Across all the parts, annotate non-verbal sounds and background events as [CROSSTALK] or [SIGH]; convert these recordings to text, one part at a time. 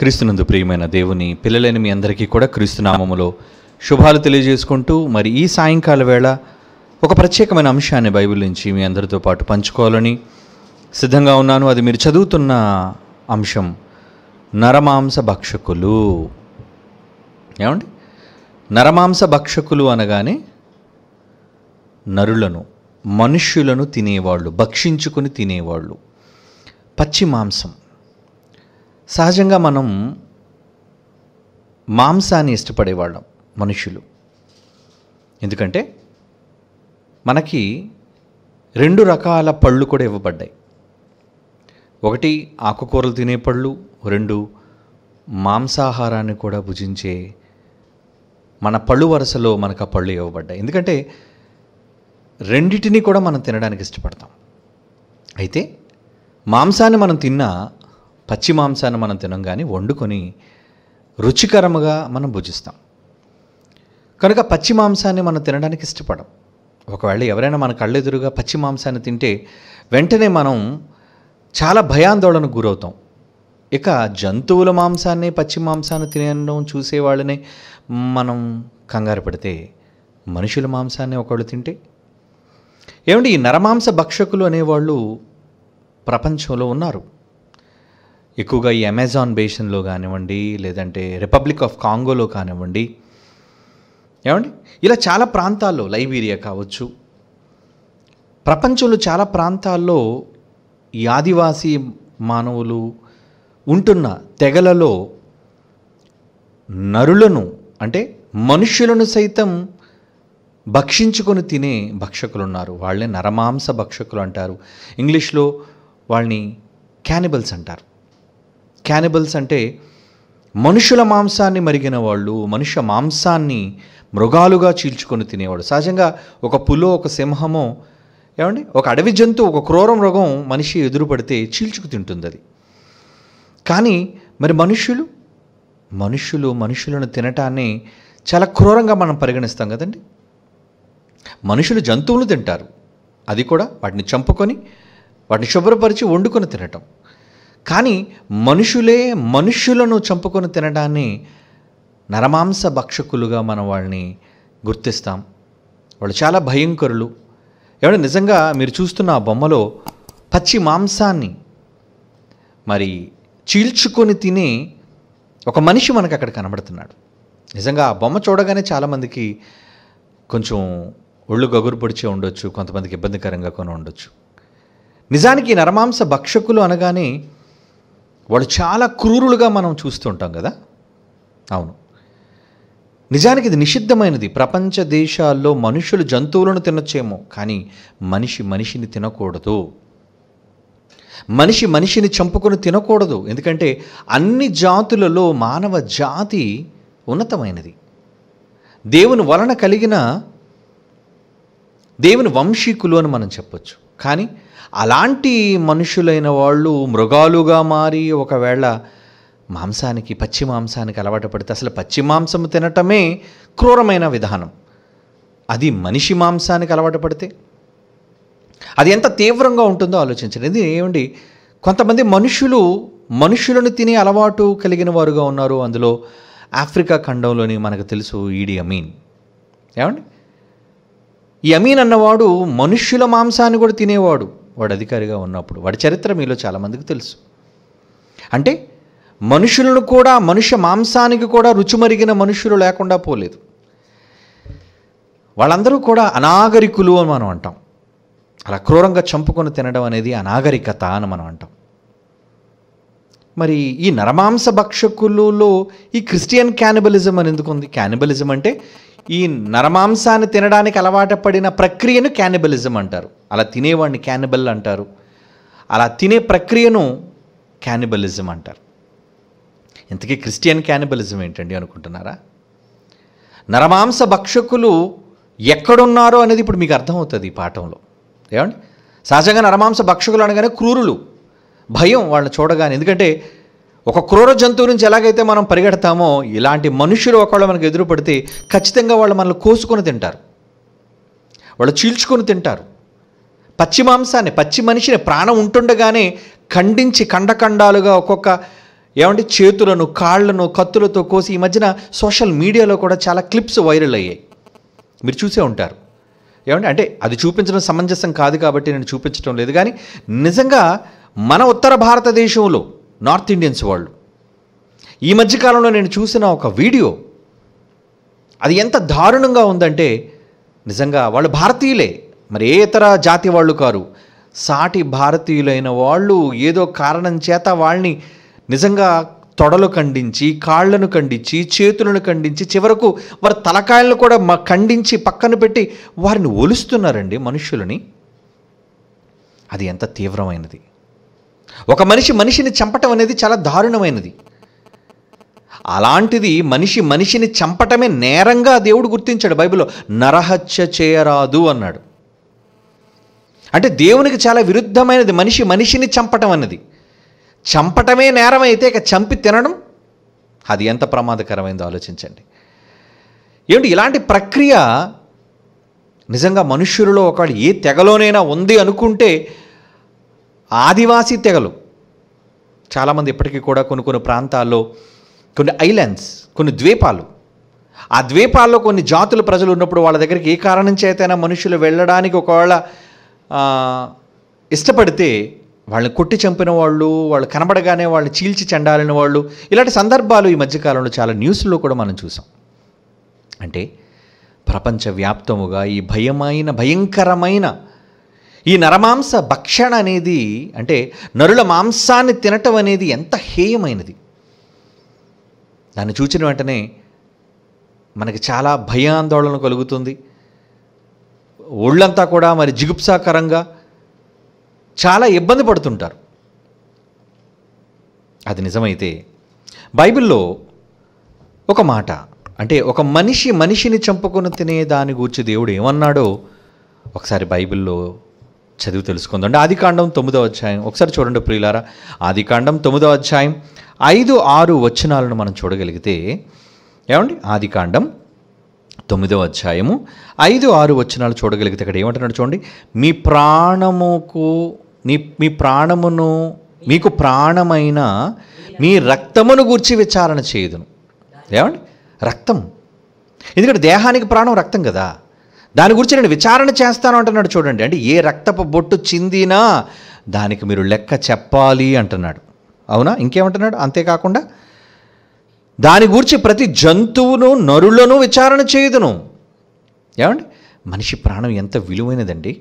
క్రీస్తునందు ప్రియమైన దేవుని పిల్లలైన మీ అందరికీ కూడా క్రీస్తునామములో శుభాలు తెలియజేసుకుంటూ మరి ఈ సాయంకాల వేళ ఒక ప్రత్యేకమైన అంశాన్ని బైబిల్ నుంచి మీ అందరితో పాటు పంచుకోవాలని సిద్ధంగా ఉన్నాను అది మీరు చదువుతున్న అంశం నరమాంస భక్షకులు ఏమండి నరమాంస భక్షకులు అనగానే నరులను మనుష్యులను తినేవాళ్ళు భక్షించుకుని తినేవాళ్ళు పచ్చి మాంసం సహజంగా మనం మాంసాన్ని ఇష్టపడేవాళ్ళం మనుషులు ఎందుకంటే మనకి రెండు రకాల పళ్ళు కూడా ఇవ్వబడ్డాయి ఒకటి ఆకుకూరలు తినే పళ్ళు రెండు మాంసాహారాన్ని కూడా భుజించే మన పళ్ళు వరుసలో మనకు ఆ పళ్ళు ఇవ్వబడ్డాయి ఎందుకంటే రెండిటిని కూడా మనం తినడానికి ఇష్టపడతాం అయితే మాంసాన్ని మనం తిన్నా పచ్చి మాంసాన్ని మనం తినం కానీ వండుకొని రుచికరముగా మనం భుజిస్తాం కనుక పచ్చి మాంసాన్ని మనం తినడానికి ఇష్టపడం ఒకవేళ ఎవరైనా మన కళ్ళెదురుగా పచ్చి మాంసాన్ని తింటే వెంటనే మనం చాలా భయాందోళనకు గురవుతాం ఇక జంతువుల మాంసాన్ని పచ్చి మాంసాన్ని తినడం చూసేవాళ్ళని మనం కంగారు పడితే మనుషుల మాంసాన్ని ఒకళ్ళు తింటే ఏమండి ఈ నరమాంస భక్షకులు అనేవాళ్ళు ప్రపంచంలో ఉన్నారు ఎక్కువగా ఈ అమెజాన్ బేషన్లో కానివ్వండి లేదంటే రిపబ్లిక్ ఆఫ్ కాంగోలో కానివ్వండి ఏమండి ఇలా చాలా ప్రాంతాల్లో లైబీరియా కావచ్చు ప్రపంచంలో చాలా ప్రాంతాల్లో ఈ ఆదివాసీ మానవులు ఉంటున్న తెగలలో నరులను అంటే మనుష్యులను సైతం భక్షించుకొని తినే భక్షకులు ఉన్నారు వాళ్ళే నరమాంస భక్షకులు అంటారు ఇంగ్లీష్లో వాళ్ళని క్యానిబల్స్ అంటారు క్యానిబల్స్ అంటే మనుషుల మాంసాన్ని మరిగిన వాళ్ళు మనుష్య మాంసాన్ని మృగాలుగా చీల్చుకొని తినేవాడు సహజంగా ఒక పులో ఒక సింహమో ఏమండి ఒక అడవి జంతువు ఒక క్రూర మృగం మనిషి ఎదురు పడితే చీల్చుకు తింటుంది అది కానీ మరి మనుష్యులు మనుష్యులు మనుషులను తినటాన్ని చాలా క్రూరంగా మనం పరిగణిస్తాం కదండి మనుషులు జంతువులు తింటారు అది కూడా వాటిని చంపుకొని వాటిని శుభ్రపరిచి వండుకొని తినటం కానీ మనుషులే మనుష్యులను చంపుకొని తినడాన్ని నరమాంస భక్షకులుగా మనం వాళ్ళని గుర్తిస్తాం వాళ్ళు చాలా భయంకరులు ఎవరు నిజంగా మీరు చూస్తున్న ఆ బొమ్మలో పచ్చి మాంసాన్ని మరి చీల్చుకొని తినే ఒక మనిషి మనకు అక్కడ కనబడుతున్నాడు నిజంగా ఆ బొమ్మ చూడగానే చాలామందికి కొంచెం ఒళ్ళు గగురు పొడిచే ఉండొచ్చు కొంతమందికి ఇబ్బందికరంగా కొని ఉండొచ్చు నిజానికి నరమాంస భక్షకులు అనగానే వాళ్ళు చాలా క్రూరులుగా మనం చూస్తుంటాం కదా అవును నిజానికి ఇది నిషిద్ధమైనది ప్రపంచ దేశాల్లో మనుషులు జంతువులను తినొచ్చేమో కానీ మనిషి మనిషిని తినకూడదు మనిషి మనిషిని చంపుకొని తినకూడదు ఎందుకంటే అన్ని జాతులలో మానవ జాతి ఉన్నతమైనది దేవుని వలన కలిగిన దేవుని వంశీకులు అని మనం చెప్పొచ్చు కానీ అలాంటి మనుషులైన వాళ్ళు మృగాలుగా మారి ఒకవేళ మాంసానికి పచ్చి మాంసానికి అలవాటు పడితే అసలు పచ్చి మాంసం తినటమే క్రూరమైన విధానం అది మనిషి మాంసానికి అలవాటు పడితే అది ఎంత తీవ్రంగా ఉంటుందో ఆలోచించండి ఇది ఏమండి కొంతమంది మనుషులు మనుషులను తినే అలవాటు కలిగిన వారుగా ఉన్నారు అందులో ఆఫ్రికా ఖండంలోని మనకు తెలుసు ఈడి అమీన్ ఏమండి యమీన్ అన్నవాడు మనుష్యుల మాంసాన్ని కూడా తినేవాడు వాడు అధికారిగా ఉన్నప్పుడు వాడి చరిత్ర మీలో చాలామందికి తెలుసు అంటే మనుషులను కూడా మనుష్య మాంసానికి కూడా రుచిమరిగిన మనుషులు లేకుండా పోలేదు వాళ్ళందరూ కూడా అనాగరికులు అని మనం అంటాం అలా క్రూరంగా చంపుకొని తినడం అనేది అనాగరికత అని మనం అంటాం మరి ఈ నరమాంస భక్షకులలో ఈ క్రిస్టియన్ క్యానిబలిజం అని ఎందుకు ఉంది క్యానిబలిజం అంటే ఈ నరమాంసాన్ని తినడానికి అలవాటు పడిన ప్రక్రియను క్యానిబలిజం అంటారు అలా తినేవాడిని క్యానిబల్ అంటారు అలా తినే ప్రక్రియను క్యానిబలిజం అంటారు ఇంతకీ క్రిస్టియన్ క్యానిబలిజం ఏంటండి అనుకుంటున్నారా నరమాంస భక్షకులు ఎక్కడున్నారో అనేది ఇప్పుడు మీకు అర్థమవుతుంది ఈ పాఠంలో ఏమండి సహజంగా నరమాంస భక్షకులు అనగానే క్రూరులు భయం వాళ్ళని చూడగానే ఎందుకంటే ఒక క్రూర జంతువు నుంచి ఎలాగైతే మనం పరిగెడతామో ఇలాంటి మనుషులు ఒకళ్ళు మనకు ఎదురు పడితే ఖచ్చితంగా వాళ్ళు మనల్ని కోసుకొని తింటారు వాళ్ళు చీల్చుకొని తింటారు పచ్చి మాంసాన్ని పచ్చి మనిషిని ప్రాణం ఉంటుండగానే ఖండించి ఖండఖండాలుగా ఒక్కొక్క ఏమంటే చేతులను కాళ్లను కత్తులతో కోసి ఈ మధ్యన సోషల్ మీడియాలో కూడా చాలా క్లిప్స్ వైరల్ అయ్యాయి మీరు చూసే ఉంటారు ఏమంటే అంటే అది చూపించడం సమంజసం కాదు కాబట్టి నేను చూపించడం లేదు కానీ నిజంగా మన ఉత్తర భారతదేశంలో నార్త్ ఇండియన్స్ వాళ్ళు ఈ మధ్యకాలంలో నేను చూసిన ఒక వీడియో అది ఎంత దారుణంగా ఉందంటే నిజంగా వాళ్ళు భారతీయులే మరి ఏ ఇతర జాతి వాళ్ళు కారు సాటి భారతీయులైన వాళ్ళు ఏదో కారణం చేత వాళ్ళని నిజంగా తొడలు ఖండించి కాళ్లను ఖండించి చేతులను ఖండించి చివరకు వారి తలకాయలను కూడా మా ఖండించి పక్కన పెట్టి వారిని ఒలుస్తున్నారండి మనుషులని అది ఎంత తీవ్రమైనది ఒక మనిషి మనిషిని చంపటం అనేది చాలా దారుణమైనది అలాంటిది మనిషి మనిషిని చంపటమే నేరంగా దేవుడు గుర్తించాడు బైబిల్లో నరహత్య చేయరాదు అన్నాడు అంటే దేవునికి చాలా విరుద్ధమైనది మనిషి మనిషిని చంపటం అన్నది చంపటమే నేరం అయితే ఇక చంపి తినడం అది ఎంత ప్రమాదకరమైందో ఆలోచించండి ఏమిటి ఇలాంటి ప్రక్రియ నిజంగా మనుష్యులలో ఒకళ్ళు ఏ తెగలోనైనా ఉంది అనుకుంటే ఆదివాసీ తెగలు చాలామంది ఇప్పటికీ కూడా కొన్ని కొన్ని ప్రాంతాల్లో కొన్ని ఐలాండ్స్ కొన్ని ద్వీపాలు ఆ ద్వీపాల్లో కొన్ని జాతుల ప్రజలు ఉన్నప్పుడు వాళ్ళ దగ్గరికి ఏ కారణం చేతైనా మనుషులు వెళ్ళడానికి ఒకవేళ ఇష్టపడితే వాళ్ళని కొట్టి చంపిన వాళ్ళు వాళ్ళు కనబడగానే వాళ్ళు చీల్చి చెండాలని వాళ్ళు ఇలాంటి సందర్భాలు ఈ మధ్యకాలంలో చాలా న్యూస్లో కూడా మనం చూసాం అంటే ప్రపంచవ్యాప్తముగా ఈ భయమైన భయంకరమైన ఈ నరమాంస భక్షణ అనేది అంటే నరుల మాంసాన్ని తినటం అనేది ఎంత హేయమైనది దాన్ని చూచిన వెంటనే మనకి చాలా భయాందోళన కలుగుతుంది ఒళ్ళంతా కూడా మరి జిగుప్సాకరంగా చాలా ఇబ్బంది పడుతుంటారు అది నిజమైతే బైబిల్లో ఒక మాట అంటే ఒక మనిషి మనిషిని చంపుకొని తినే దాని గూర్చి దేవుడు ఏమన్నాడో ఒకసారి బైబిల్లో చదివి తెలుసుకుందండి ఆదికాండం తొమ్మిదో అధ్యాయం ఒకసారి చూడండి ప్రియులారా ఆదికాండం తొమ్మిదో అధ్యాయం ఐదు ఆరు వచనాలను మనం చూడగలిగితే ఏమండి ఆదికాండం తొమ్మిదో అధ్యాయము ఐదు ఆరు వచనాలు చూడగలిగితే అక్కడ ఏమంటున్నాడు చూడండి మీ ప్రాణముకు నీ మీ ప్రాణమును మీకు ప్రాణమైన మీ రక్తమును గూర్చి విచారణ చేయదును ఏమండి రక్తం ఎందుకంటే దేహానికి ప్రాణం రక్తం కదా దాని గురించి నేను విచారణ చేస్తాను అంటున్నాడు చూడండి అంటే ఏ రక్తపు బొట్టు చిందినా దానికి మీరు లెక్క చెప్పాలి అంటున్నాడు అవునా ఇంకేమంటున్నాడు అంతేకాకుండా దాని గురించి ప్రతి జంతువును నరులను విచారణ చేయదును ఏమండి మనిషి ప్రాణం ఎంత విలువైనదండి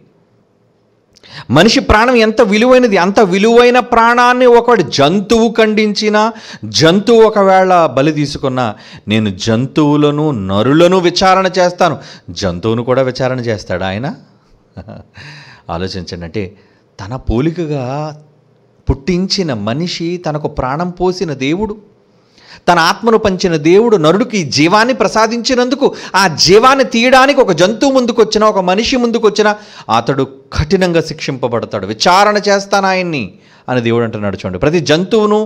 మనిషి ప్రాణం ఎంత విలువైనది అంత విలువైన ప్రాణాన్ని ఒకటి జంతువు ఖండించినా జంతువు ఒకవేళ బలి తీసుకున్నా నేను జంతువులను నరులను విచారణ చేస్తాను జంతువును కూడా విచారణ చేస్తాడు ఆయన [LAUGHS] ఆలోచించండి అంటే తన పోలికగా పుట్టించిన మనిషి తనకు ప్రాణం పోసిన దేవుడు తన ఆత్మను పంచిన దేవుడు నరుడికి జీవాన్ని ప్రసాదించినందుకు ఆ జీవాన్ని తీయడానికి ఒక జంతువు ముందుకొచ్చిన ఒక మనిషి ముందుకొచ్చినా అతడు కఠినంగా శిక్షింపబడతాడు విచారణ చేస్తాను ఆయన్ని అని దేవుడు అంటే నడుచుకోండి ప్రతి జంతువును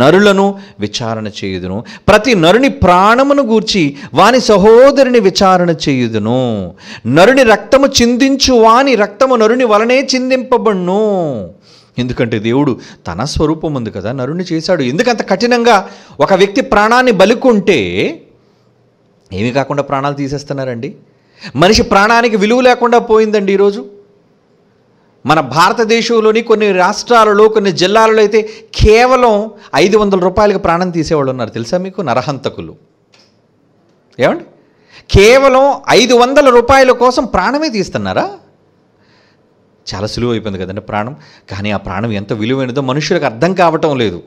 నరులను విచారణ చేయుదును ప్రతి నరుని ప్రాణమును గూర్చి వాని సహోదరుని విచారణ చేయుదును నరుని రక్తము చిందించు వాని రక్తము నరుని వలనే చిందింపబడును ఎందుకంటే దేవుడు తన స్వరూపం ఉంది కదా నరుణ్ణి చేశాడు ఎందుకంత కఠినంగా ఒక వ్యక్తి ప్రాణాన్ని బలుకుంటే ఏమీ కాకుండా ప్రాణాలు తీసేస్తున్నారండి మనిషి ప్రాణానికి విలువ లేకుండా పోయిందండి ఈరోజు మన భారతదేశంలోని కొన్ని రాష్ట్రాలలో కొన్ని జిల్లాలలో అయితే కేవలం ఐదు వందల రూపాయలకి ప్రాణం తీసేవాళ్ళు ఉన్నారు తెలుసా మీకు నరహంతకులు ఏమండి కేవలం ఐదు వందల రూపాయల కోసం ప్రాణమే తీస్తున్నారా చాలా సులువు అయిపోయింది కదండి ప్రాణం కానీ ఆ ప్రాణం ఎంత విలువైనదో మనుషులకు అర్థం కావటం లేదు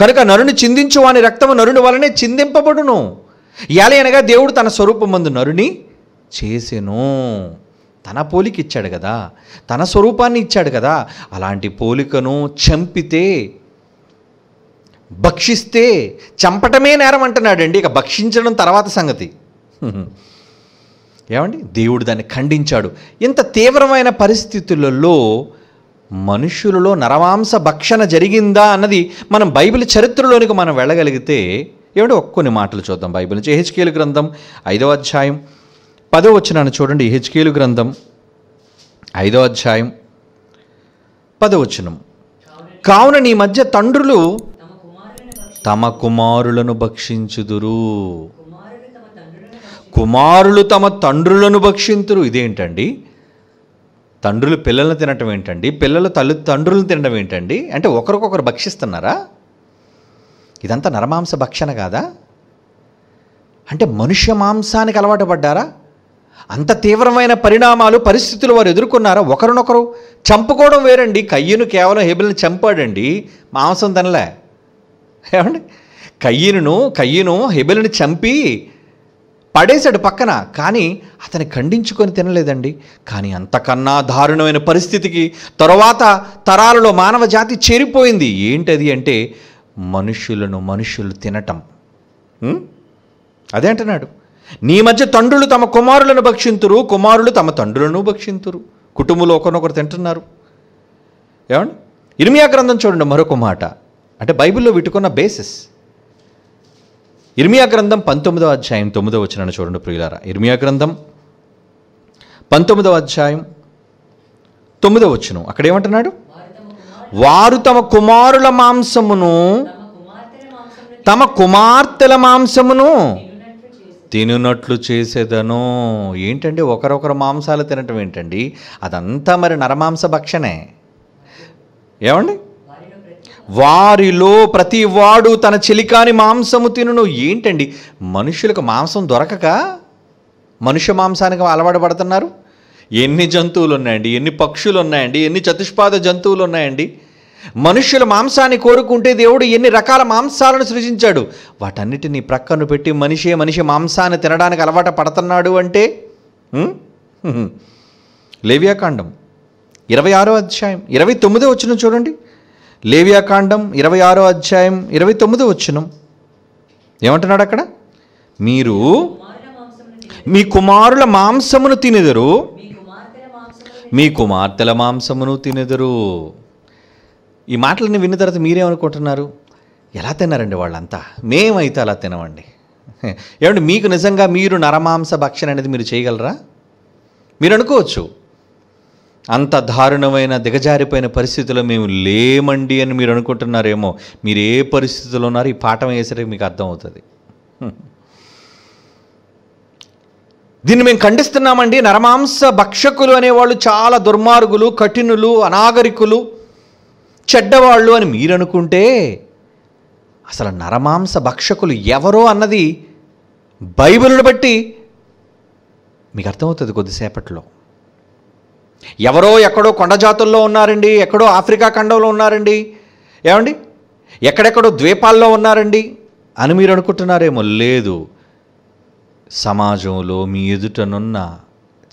కనుక నరుని చిందించు అని రక్తము నరుని వలనే చిందింపబడును ఇయాలి అనగా దేవుడు తన స్వరూపం మందు నరుని చేసెను తన పోలిక ఇచ్చాడు కదా తన స్వరూపాన్ని ఇచ్చాడు కదా అలాంటి పోలికను చంపితే భక్షిస్తే చంపటమే నేరం అంటున్నాడండి ఇక భక్షించడం తర్వాత సంగతి ఏమండి దేవుడు దాన్ని ఖండించాడు ఇంత తీవ్రమైన పరిస్థితులలో మనుషులలో నరమాంస భక్షణ జరిగిందా అన్నది మనం బైబిల్ చరిత్రలోనికి మనం వెళ్ళగలిగితే ఏమిటి కొన్ని మాటలు చూద్దాం బైబిల్ నుంచి హెచ్కేలు గ్రంథం ఐదవ అధ్యాయం పదో వచ్చినాను చూడండి హెచ్కేలు గ్రంథం ఐదో అధ్యాయం పదవచనం కావున నీ మధ్య తండ్రులు తమ కుమారులను భక్షించుదురు కుమారులు తమ తండ్రులను భక్షింతురు ఇదేంటండి తండ్రులు పిల్లలను తినటం ఏంటండి పిల్లలు తల్లి తండ్రులను తినడం ఏంటండి అంటే ఒకరికొకరు భక్షిస్తున్నారా ఇదంతా నరమాంస భక్షణ కాదా అంటే మనుష్య మాంసానికి అలవాటు పడ్డారా అంత తీవ్రమైన పరిణామాలు పరిస్థితులు వారు ఎదుర్కొన్నారా ఒకరినొకరు చంపుకోవడం వేరండి కయ్యను కేవలం హెబిల్ని చంపాడండి మాంసం తినలే ఏమండి కయ్యను కయ్యను హెబిల్ని చంపి పడేశాడు పక్కన కానీ అతని ఖండించుకొని తినలేదండి కానీ అంతకన్నా దారుణమైన పరిస్థితికి తరువాత తరాలలో మానవ జాతి చేరిపోయింది ఏంటది అంటే మనుషులను మనుషులు తినటం అదే అంటున్నాడు నీ మధ్య తండ్రులు తమ కుమారులను భక్షింతురు కుమారులు తమ తండ్రులను భక్షింతురు కుటుంబంలో ఒకరినొకరు తింటున్నారు ఏమండి ఇర్మియా గ్రంథం చూడండి మరొక మాట అంటే బైబిల్లో విట్టుకున్న బేసిస్ ఇర్మియా గ్రంథం పంతొమ్మిదవ అధ్యాయం తొమ్మిదో వచ్చిన చూడండి ప్రియులారా ఇర్మియా గ్రంథం పంతొమ్మిదవ అధ్యాయం తొమ్మిదవ వచ్చును అక్కడ ఏమంటున్నాడు వారు తమ కుమారుల మాంసమును తమ కుమార్తెల మాంసమును తినున్నట్లు చేసేదను ఏంటండి ఒకరొకరు మాంసాలు తినటం ఏంటండి అదంతా మరి నరమాంస భక్షణే ఏమండి వారిలో ప్రతి వాడు తన చెలికాని మాంసము తినును ఏంటండి మనుషులకు మాంసం దొరకక మనుష్య మాంసానికి అలవాటు పడుతున్నారు ఎన్ని జంతువులు ఉన్నాయండి ఎన్ని పక్షులు ఉన్నాయండి ఎన్ని చతుష్పాద జంతువులు ఉన్నాయండి మనుష్యుల మాంసాన్ని కోరుకుంటే దేవుడు ఎన్ని రకాల మాంసాలను సృజించాడు వాటన్నిటిని ప్రక్కను పెట్టి మనిషే మనిషి మాంసాన్ని తినడానికి అలవాటు పడుతున్నాడు అంటే లేవ్యాకాండం ఇరవై ఆరో అధ్యాయం ఇరవై తొమ్మిదో వచ్చిన చూడండి లేవియాకాండం ఇరవై ఆరో అధ్యాయం ఇరవై తొమ్మిదో వచ్చినం ఏమంటున్నాడు అక్కడ మీరు మీ కుమారుల మాంసమును తినెదరు మీ కుమార్తెల మాంసమును తినెదరు ఈ మాటలన్నీ విన్న తర్వాత మీరేమనుకుంటున్నారు ఎలా తిన్నారండి వాళ్ళంతా మేమైతే అలా తినవండి ఏమంటే మీకు నిజంగా మీరు నరమాంస భక్షణ అనేది మీరు చేయగలరా మీరు అనుకోవచ్చు అంత దారుణమైన దిగజారిపోయిన పరిస్థితిలో మేము లేమండి అని మీరు అనుకుంటున్నారేమో మీరు ఏ పరిస్థితిలో ఉన్నారో ఈ పాఠం వేసరికి మీకు అర్థమవుతుంది దీన్ని మేము ఖండిస్తున్నామండి నరమాంస భక్షకులు అనేవాళ్ళు చాలా దుర్మార్గులు కఠినులు అనాగరికులు చెడ్డవాళ్ళు అని మీరు అనుకుంటే అసలు నరమాంస భక్షకులు ఎవరో అన్నది బైబిల్ని బట్టి మీకు అర్థమవుతుంది కొద్దిసేపట్లో ఎవరో ఎక్కడో కొండ జాతుల్లో ఉన్నారండి ఎక్కడో ఆఫ్రికా ఖండంలో ఉన్నారండి ఏమండి ఎక్కడెక్కడో ద్వీపాల్లో ఉన్నారండి అని మీరు అనుకుంటున్నారేమో లేదు సమాజంలో మీ ఎదుటనున్న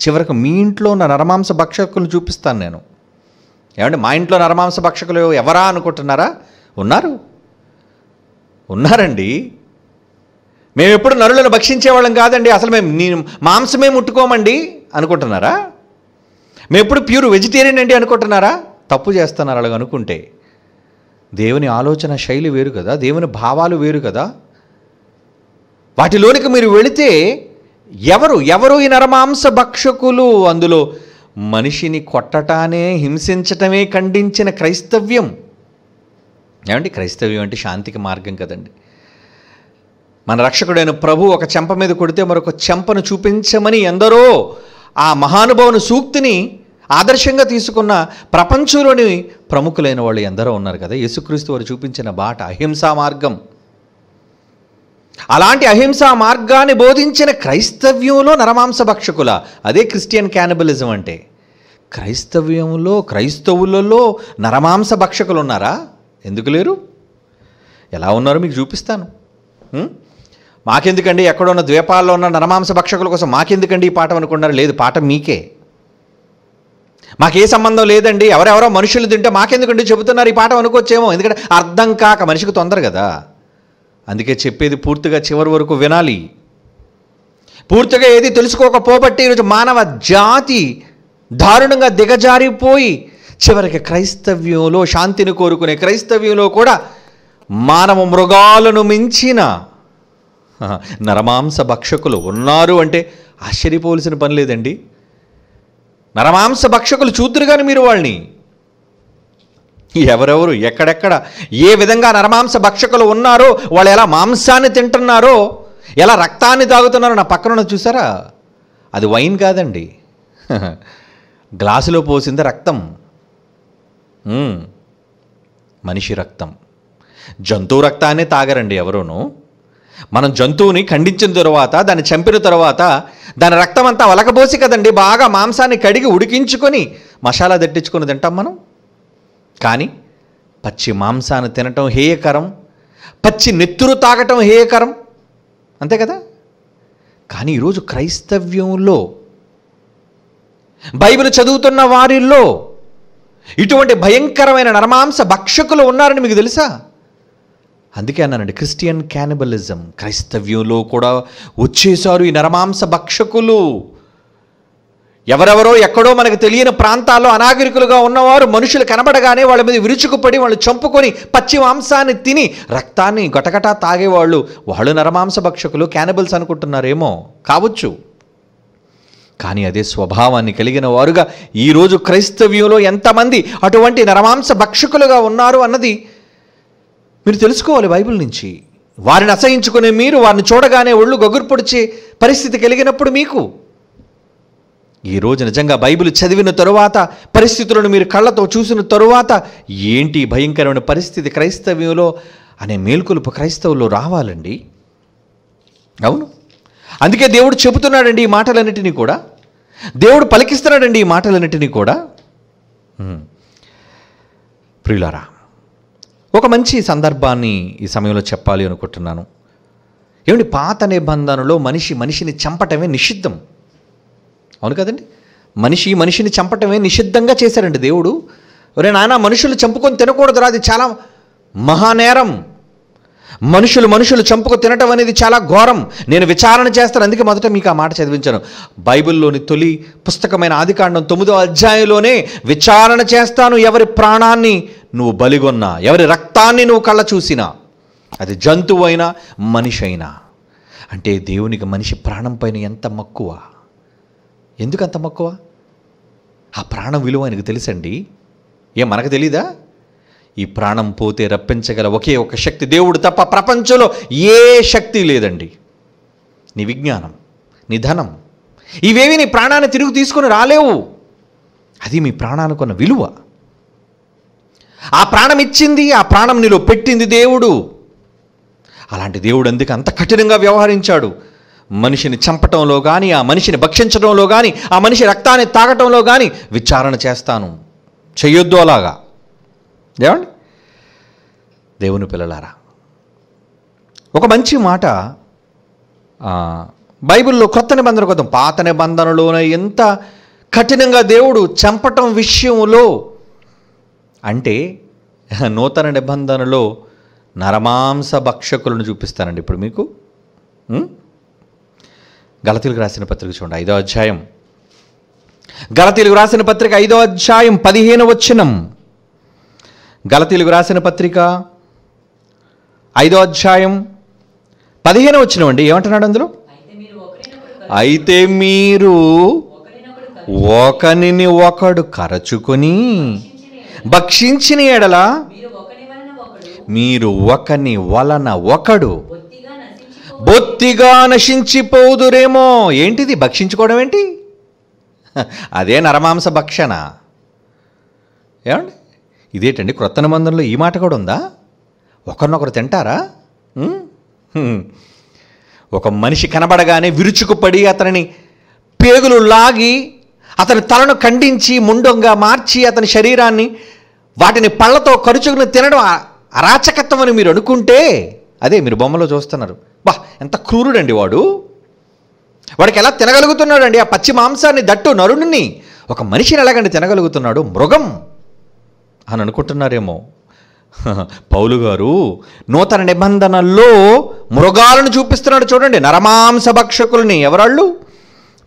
చివరకు మీ ఇంట్లో ఉన్న నరమాంస భక్షకులు చూపిస్తాను నేను ఏమంటే మా ఇంట్లో నరమాంస భక్షకులు ఎవరా అనుకుంటున్నారా ఉన్నారు ఉన్నారండి మేము ఎప్పుడు నరులను భక్షించేవాళ్ళం కాదండి అసలు మేము మాంసమే ముట్టుకోమండి అనుకుంటున్నారా మేము ఎప్పుడు ప్యూర్ వెజిటేరియన్ అండి అనుకుంటున్నారా తప్పు చేస్తున్నారు అలాగ అనుకుంటే దేవుని ఆలోచన శైలి వేరు కదా దేవుని భావాలు వేరు కదా వాటిలోనికి మీరు వెళితే ఎవరు ఎవరు ఈ నరమాంస భక్షకులు అందులో మనిషిని కొట్టటానే హింసించటమే ఖండించిన క్రైస్తవ్యం ఏమండి క్రైస్తవ్యం అంటే శాంతికి మార్గం కదండి మన రక్షకుడైన ప్రభు ఒక చెంప మీద కొడితే మరొక చెంపను చూపించమని ఎందరో ఆ మహానుభావుని సూక్తిని ఆదర్శంగా తీసుకున్న ప్రపంచంలోని ప్రముఖులైన వాళ్ళు ఎందరో ఉన్నారు కదా యేసుక్రీస్తు వారు చూపించిన బాట అహింసా మార్గం అలాంటి అహింసా మార్గాన్ని బోధించిన క్రైస్తవ్యంలో నరమాంస భక్షకుల అదే క్రిస్టియన్ క్యానబలిజం అంటే క్రైస్తవ్యంలో క్రైస్తవులలో నరమాంస భక్షకులు ఉన్నారా ఎందుకు లేరు ఎలా ఉన్నారో మీకు చూపిస్తాను మాకెందుకండి ఎక్కడ ఉన్న ద్వీపాల్లో ఉన్న నరమాంస భక్షకుల కోసం మాకెందుకండి ఈ పాఠం అనుకున్నారు లేదు పాఠం మీకే మాకే సంబంధం లేదండి ఎవరెవరో మనుషులు తింటే మాకెందుకండి చెబుతున్నారు ఈ పాఠం అనుకోవచ్చేమో ఎందుకంటే అర్థం కాక మనిషికి తొందర కదా అందుకే చెప్పేది పూర్తిగా చివరి వరకు వినాలి పూర్తిగా ఏది తెలుసుకోకపోబట్టి ఈరోజు మానవ జాతి దారుణంగా దిగజారిపోయి చివరికి క్రైస్తవ్యంలో శాంతిని కోరుకునే క్రైస్తవ్యంలో కూడా మానవ మృగాలను మించిన నరమాంస భక్షకులు ఉన్నారు అంటే ఆశ్చర్యపోవలసిన పని లేదండి నరమాంస భక్షకులు చూద్దరు కానీ మీరు వాళ్ళని ఎవరెవరు ఎక్కడెక్కడ ఏ విధంగా నరమాంస భక్షకులు ఉన్నారో వాళ్ళు ఎలా మాంసాన్ని తింటున్నారో ఎలా రక్తాన్ని తాగుతున్నారో నా పక్కన చూసారా అది వైన్ కాదండి [LAUGHS] గ్లాసులో పోసింది రక్తం మనిషి రక్తం జంతువు రక్తాన్ని తాగరండి ఎవరూనూ మనం జంతువుని ఖండించిన తర్వాత దాన్ని చంపిన తర్వాత దాని రక్తం అంతా వలకబోసి కదండి బాగా మాంసాన్ని కడిగి ఉడికించుకొని మసాలా దట్టించుకొని తింటాం మనం కానీ పచ్చి మాంసాన్ని తినటం హేయకరం పచ్చి నెత్తురు తాగటం హేయకరం అంతే కదా కానీ ఈరోజు క్రైస్తవ్యంలో బైబిల్ చదువుతున్న వారిల్లో ఇటువంటి భయంకరమైన నరమాంస భక్షకులు ఉన్నారని మీకు తెలుసా అందుకే అన్నానండి క్రిస్టియన్ క్యానిబలిజం క్రైస్తవ్యంలో కూడా వచ్చేసారు ఈ నరమాంస భక్షకులు ఎవరెవరో ఎక్కడో మనకు తెలియని ప్రాంతాల్లో అనాగరికులుగా ఉన్నవారు మనుషులు కనబడగానే వాళ్ళ మీద విరుచుకుపడి వాళ్ళు చంపుకొని పచ్చి మాంసాన్ని తిని రక్తాన్ని గటగటా తాగేవాళ్ళు వాళ్ళు నరమాంస భక్షకులు క్యానిబల్స్ అనుకుంటున్నారేమో కావచ్చు కానీ అదే స్వభావాన్ని కలిగిన వారుగా ఈరోజు క్రైస్తవ్యంలో ఎంతమంది అటువంటి నరమాంస భక్షకులుగా ఉన్నారు అన్నది మీరు తెలుసుకోవాలి బైబిల్ నుంచి వారిని అసహించుకునే మీరు వారిని చూడగానే ఒళ్ళు పొడిచే పరిస్థితి కలిగినప్పుడు మీకు ఈరోజు నిజంగా బైబిల్ చదివిన తరువాత పరిస్థితులను మీరు కళ్ళతో చూసిన తరువాత ఏంటి భయంకరమైన పరిస్థితి క్రైస్తవ్యంలో అనే మేల్కొలుపు క్రైస్తవుల్లో రావాలండి అవును అందుకే దేవుడు చెబుతున్నాడండి ఈ మాటలన్నిటినీ కూడా దేవుడు పలికిస్తున్నాడండి ఈ మాటలన్నిటినీ కూడా ప్రియులారా ఒక మంచి సందర్భాన్ని ఈ సమయంలో చెప్పాలి అనుకుంటున్నాను ఏమిటి పాత నిబంధనలో మనిషి మనిషిని చంపటమే నిషిద్ధం అవును కదండి మనిషి మనిషిని చంపటమే నిషిద్ధంగా చేశారండి దేవుడు ఒరే నాయన మనుషులు చంపుకొని తినకూడదురా అది చాలా మహానేరం మనుషులు మనుషులు చంపుకు తినటం అనేది చాలా ఘోరం నేను విచారణ చేస్తాను అందుకే మొదట మీకు ఆ మాట చదివించాను బైబిల్లోని తొలి పుస్తకమైన ఆదికాండం తొమ్మిదో అధ్యాయంలోనే విచారణ చేస్తాను ఎవరి ప్రాణాన్ని నువ్వు బలిగొన్నా ఎవరి రక్తాన్ని నువ్వు కళ్ళ చూసినా అది జంతువు అయినా మనిషి అయినా అంటే దేవునికి మనిషి ప్రాణం పైన ఎంత మక్కువ ఎందుకు అంత మక్కువ ఆ ప్రాణం విలువ ఆయనకు తెలుసండి ఏ మనకు తెలీదా ఈ ప్రాణం పోతే రప్పించగల ఒకే ఒక శక్తి దేవుడు తప్ప ప్రపంచంలో ఏ శక్తి లేదండి నీ విజ్ఞానం నీ ధనం ఇవేవి నీ ప్రాణాన్ని తిరిగి తీసుకొని రాలేవు అది మీ ప్రాణానికి ఉన్న విలువ ఆ ప్రాణం ఇచ్చింది ఆ ప్రాణం నీలో పెట్టింది దేవుడు అలాంటి దేవుడు అందుకు అంత కఠినంగా వ్యవహరించాడు మనిషిని చంపటంలో కానీ ఆ మనిషిని భక్షించడంలో కానీ ఆ మనిషి రక్తాన్ని తాగటంలో కానీ విచారణ చేస్తాను చేయొద్దు అలాగా దేవండి దేవుని పిల్లలారా ఒక మంచి మాట బైబిల్లో కొత్త నిబంధన కొత్త పాత నిబంధనలోనే ఎంత కఠినంగా దేవుడు చంపటం విషయంలో అంటే నూతన నిబంధనలో నరమాంస భక్షకులను చూపిస్తానండి ఇప్పుడు మీకు గలతీలకు రాసిన పత్రిక చూడండి ఐదో అధ్యాయం గలతీలకు రాసిన పత్రిక ఐదో అధ్యాయం పదిహేను వచ్చినం తెలుగు రాసిన పత్రిక ఐదో అధ్యాయం పదిహేను వచ్చినవండి ఏమంటున్నాడు అందులో అయితే మీరు ఒకనిని ఒకడు కరచుకొని భక్షించిన ఎడల మీరు ఒకని వలన ఒకడు బొత్తిగా నశించిపోదురేమో ఏంటిది భక్షించుకోవడం ఏంటి అదే నరమాంస భక్షణ ఏమండి ఇదేటండి క్రొత్తన మందంలో ఈ మాట కూడా ఉందా ఒకరినొకరు తింటారా ఒక మనిషి కనబడగానే విరుచుకుపడి అతనిని పేగులు లాగి అతని తలను ఖండించి ముండంగా మార్చి అతని శరీరాన్ని వాటిని పళ్ళతో కరుచుకుని తినడం అరాచకత్వం అని మీరు అనుకుంటే అదే మీరు బొమ్మలో చూస్తున్నారు బా ఎంత క్రూరుడండి వాడు వాడికి ఎలా తినగలుగుతున్నాడండి ఆ పచ్చి మాంసాన్ని దట్టు నరుణ్ణి ఒక మనిషిని ఎలాగండి తినగలుగుతున్నాడు మృగం అని అనుకుంటున్నారేమో [LAUGHS] పౌలు గారు నూతన నిబంధనల్లో మృగాలను చూపిస్తున్నాడు చూడండి నరమాంస భక్షకుల్ని ఎవరాళ్ళు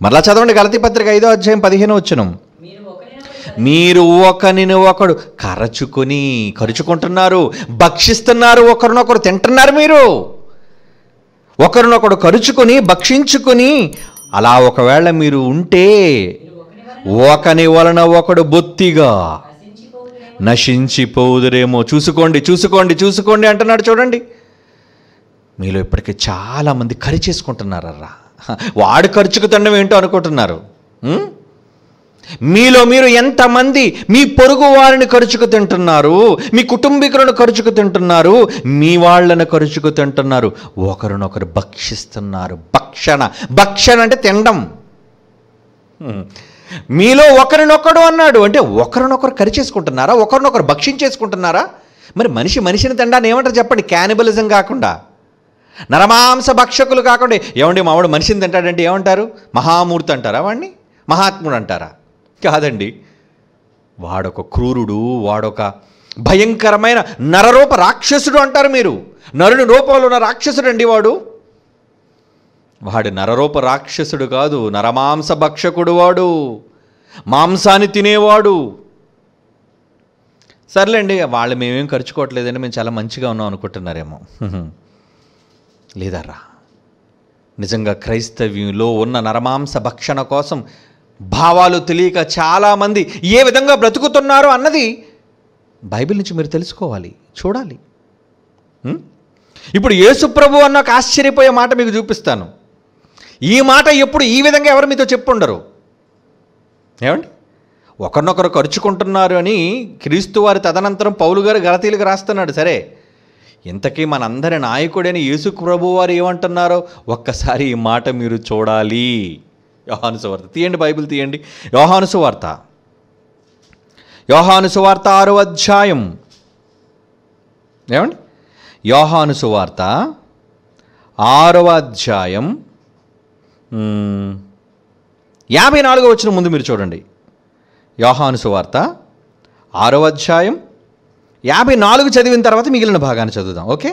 మరలా చదవండి గలతి పత్రిక ఐదో అధ్యాయం పదిహేను వచ్చిన మీరు ఒకరిని ఒకడు కరచుకొని కరుచుకుంటున్నారు భక్షిస్తున్నారు ఒకరినొకరు తింటున్నారు మీరు ఒకరినొకడు కరుచుకొని భక్షించుకొని అలా ఒకవేళ మీరు ఉంటే ఒకని వలన ఒకడు బొత్తిగా నశించిపోదురేమో చూసుకోండి చూసుకోండి చూసుకోండి అంటున్నాడు చూడండి మీలో ఇప్పటికే చాలామంది ఖర్చు చేసుకుంటున్నారా వాడు ఖర్చుకు తండం ఏంటో అనుకుంటున్నారు మీలో మీరు ఎంతమంది మీ పొరుగు వారిని ఖర్చుకు తింటున్నారు మీ కుటుంబీకులను ఖర్చుకు తింటున్నారు మీ వాళ్ళని ఖర్చుకు తింటున్నారు ఒకరినొకరు భక్షిస్తున్నారు భక్షణ భక్షణ అంటే తినడం మీలో ఒకరినొకడు అన్నాడు అంటే ఒకరినొకరు కరిచేసుకుంటున్నారా ఒకరినొకరు భక్షించేసుకుంటున్నారా మరి మనిషి మనిషిని తినడాన్ని ఏమంటారు చెప్పండి క్యానిబలిజం కాకుండా నరమాంస భక్షకులు కాకుండా ఏమండి మావాడు మనిషిని తింటాడంటే ఏమంటారు మహామూర్తి అంటారా వాడిని మహాత్ముడు అంటారా కాదండి వాడొక క్రూరుడు వాడొక భయంకరమైన నరరూప రాక్షసుడు అంటారు మీరు నరుని రూపంలో ఉన్న రాక్షసుడు అండి వాడు వాడు నరరూప రాక్షసుడు కాదు నరమాంస భక్షకుడు వాడు మాంసాన్ని తినేవాడు సర్లేండి వాళ్ళు మేమేం ఖర్చుకోవట్లేదండి మేము చాలా మంచిగా ఉన్నాం అనుకుంటున్నారేమో [LAUGHS] లేదర్రా నిజంగా క్రైస్తవ్యంలో ఉన్న నరమాంస భక్షణ కోసం భావాలు తెలియక చాలామంది ఏ విధంగా బ్రతుకుతున్నారో అన్నది బైబిల్ నుంచి మీరు తెలుసుకోవాలి చూడాలి ఇప్పుడు యేసుప్రభు అన్న ఒక ఆశ్చర్యపోయే మాట మీకు చూపిస్తాను ఈ మాట ఎప్పుడు ఈ విధంగా ఎవరు మీతో చెప్పుండరు ఏమండి ఒకరినొకరు ఖర్చుకుంటున్నారు అని క్రీస్తు వారి తదనంతరం పౌలు గారు గలతీలకు రాస్తున్నాడు సరే ఇంతకీ మనందరి నాయకుడైన యేసు ప్రభు వారు ఏమంటున్నారో ఒక్కసారి ఈ మాట మీరు చూడాలి యోహాను తీయండి బైబిల్ తీయండి యోహాను సువార్త యోహాను అధ్యాయం ఏమండి యోహాను సువార్త ఆరవ అధ్యాయం యాభై నాలుగో వచ్చిన ముందు మీరు చూడండి యోహాను సువార్త ఆరో అధ్యాయం యాభై నాలుగు చదివిన తర్వాత మిగిలిన భాగాన్ని చదువుదాం ఓకే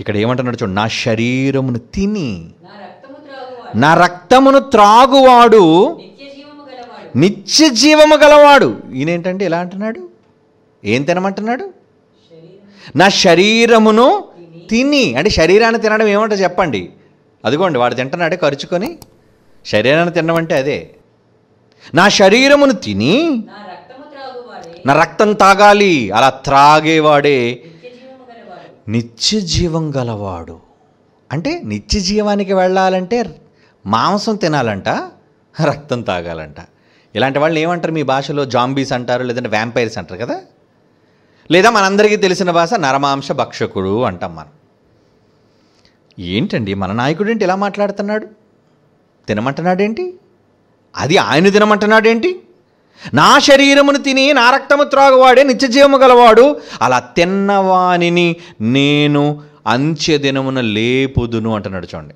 ఇక్కడ ఏమంటున్నాడు చూడు నా శరీరమును తిని నా రక్తమును త్రాగువాడు నిత్య జీవము గలవాడు ఈయనేంటంటే ఎలా అంటున్నాడు ఏం తినమంటున్నాడు నా శరీరమును తిని అంటే శరీరాన్ని తినడం ఏమంటే చెప్పండి అదిగోండి వాడు తింటున్నాడే ఖర్చుకొని శరీరాన్ని తినమంటే అదే నా శరీరమును తిని నా రక్తం తాగాలి అలా త్రాగేవాడే నిత్య జీవం గలవాడు అంటే నిత్య జీవానికి వెళ్ళాలంటే మాంసం తినాలంట రక్తం తాగాలంట ఇలాంటి వాళ్ళు ఏమంటారు మీ భాషలో జాంబీస్ అంటారు లేదంటే వ్యాంపైర్స్ అంటారు కదా లేదా మనందరికీ తెలిసిన భాష నరమాంస భక్షకుడు అంటాం మనం ఏంటండి మన నాయకుడేంటి ఇలా మాట్లాడుతున్నాడు తినమంటున్నాడేంటి అది ఆయన తినమంటున్నాడేంటి నా శరీరమును తిని నా రక్తము త్రాగువాడే నిత్యజీవము గలవాడు అలా తిన్నవాని నేను అంచెదినమున లేపుదును అంటున్నాడు చూడండి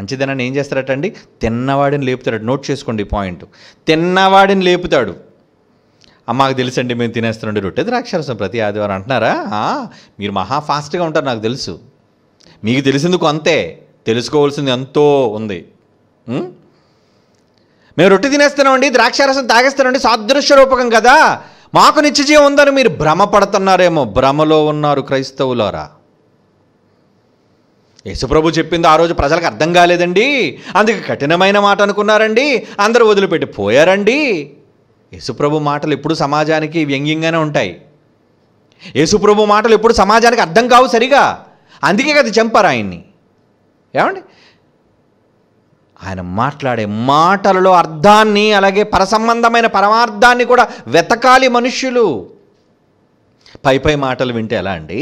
అంచెదినాన్ని ఏం చేస్తాడటండి తిన్నవాడిని లేపుతాడు నోట్ చేసుకోండి పాయింట్ తిన్నవాడిని లేపుతాడు మాకు తెలుసండి మేము తినేస్తున్నాండి రొట్టె ద్రాక్షరసం ప్రతి ఆదివారం అంటున్నారా మీరు మహా ఫాస్ట్గా ఉంటారు నాకు తెలుసు మీకు తెలిసినందుకు అంతే తెలుసుకోవాల్సింది ఎంతో ఉంది మేము రొట్టె తినేస్తున్నామండి ద్రాక్షారసం తాగేస్తానండి సాదృశ్య రూపకం కదా మాకు నిత్యజీవం ఉందని మీరు భ్రమపడుతున్నారేమో భ్రమలో ఉన్నారు క్రైస్తవులారా యేసుప్రభు చెప్పింది ఆ రోజు ప్రజలకు అర్థం కాలేదండి అందుకు కఠినమైన మాట అనుకున్నారండి అందరూ వదిలిపెట్టి పోయారండి యేసుప్రభు మాటలు ఎప్పుడు సమాజానికి వ్యంగ్యంగానే ఉంటాయి యేసుప్రభు మాటలు ఎప్పుడు సమాజానికి అర్థం కావు సరిగా అందుకే కదా చంపారు ఆయన్ని ఏమండి ఆయన మాట్లాడే మాటలలో అర్థాన్ని అలాగే పరసంబంధమైన పరమార్థాన్ని కూడా వెతకాలి మనుష్యులు పై పై మాటలు వింటే ఎలా అండి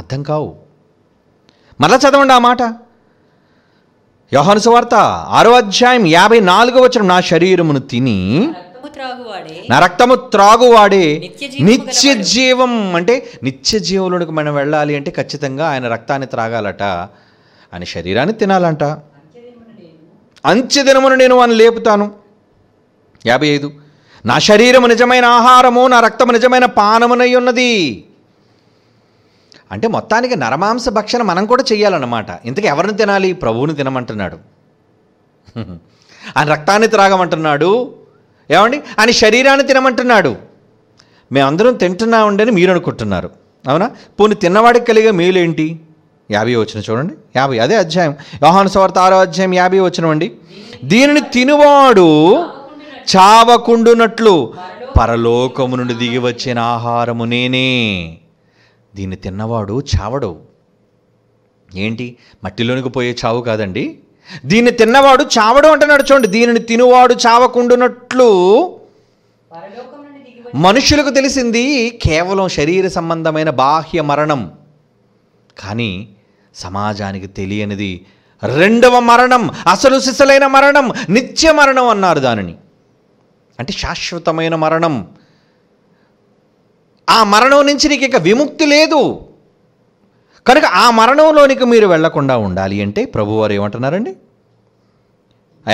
అర్థం కావు మరలా చదవండి ఆ మాట యోహనుసు వార్త ఆరో అధ్యాయం యాభై నాలుగో వచ్చిన నా శరీరమును తిని నా రక్తము త్రాగువాడే నిత్య జీవం అంటే నిత్య జీవులకు మనం వెళ్ళాలి అంటే ఖచ్చితంగా ఆయన రక్తాన్ని త్రాగాలట ఆయన శరీరాన్ని తినాలంట అంత్యదినమును నేను వాన్ని లేపుతాను యాభై ఐదు నా శరీరము నిజమైన ఆహారము నా రక్తము నిజమైన పానమునై ఉన్నది అంటే మొత్తానికి నరమాంస భక్షణ మనం కూడా చేయాలన్నమాట ఇంతకీ ఎవరిని తినాలి ప్రభువుని తినమంటున్నాడు [LAUGHS] ఆయన రక్తాన్ని త్రాగమంటున్నాడు ఏమండి ఆయన శరీరాన్ని తినమంటున్నాడు మేమందరం తింటున్నామండి అని మీరు అనుకుంటున్నారు అవునా పోనీ తిన్నవాడికి కలిగే మేలేంటి యాభై వచ్చిన చూడండి యాభై అదే అధ్యాయం వ్యవహాన సవార్త ఆరో అధ్యాయం యాభై అండి దీనిని తినువాడు చావకుండునట్లు పరలోకము నుండి దిగి వచ్చిన ఆహారము నేనే దీన్ని తిన్నవాడు చావడు ఏంటి మట్టిలోనికి పోయే చావు కాదండి దీన్ని తిన్నవాడు చావడం అంటే నడుచోండి దీనిని తినువాడు చావకుండునట్లు మనుషులకు తెలిసింది కేవలం శరీర సంబంధమైన బాహ్య మరణం కానీ సమాజానికి తెలియనిది రెండవ మరణం అసలు సిసలైన మరణం నిత్య మరణం అన్నారు దానిని అంటే శాశ్వతమైన మరణం ఆ మరణం నుంచి నీకు ఇక విముక్తి లేదు కనుక ఆ మరణంలోనికి మీరు వెళ్లకుండా ఉండాలి అంటే ప్రభువారు ఏమంటున్నారండి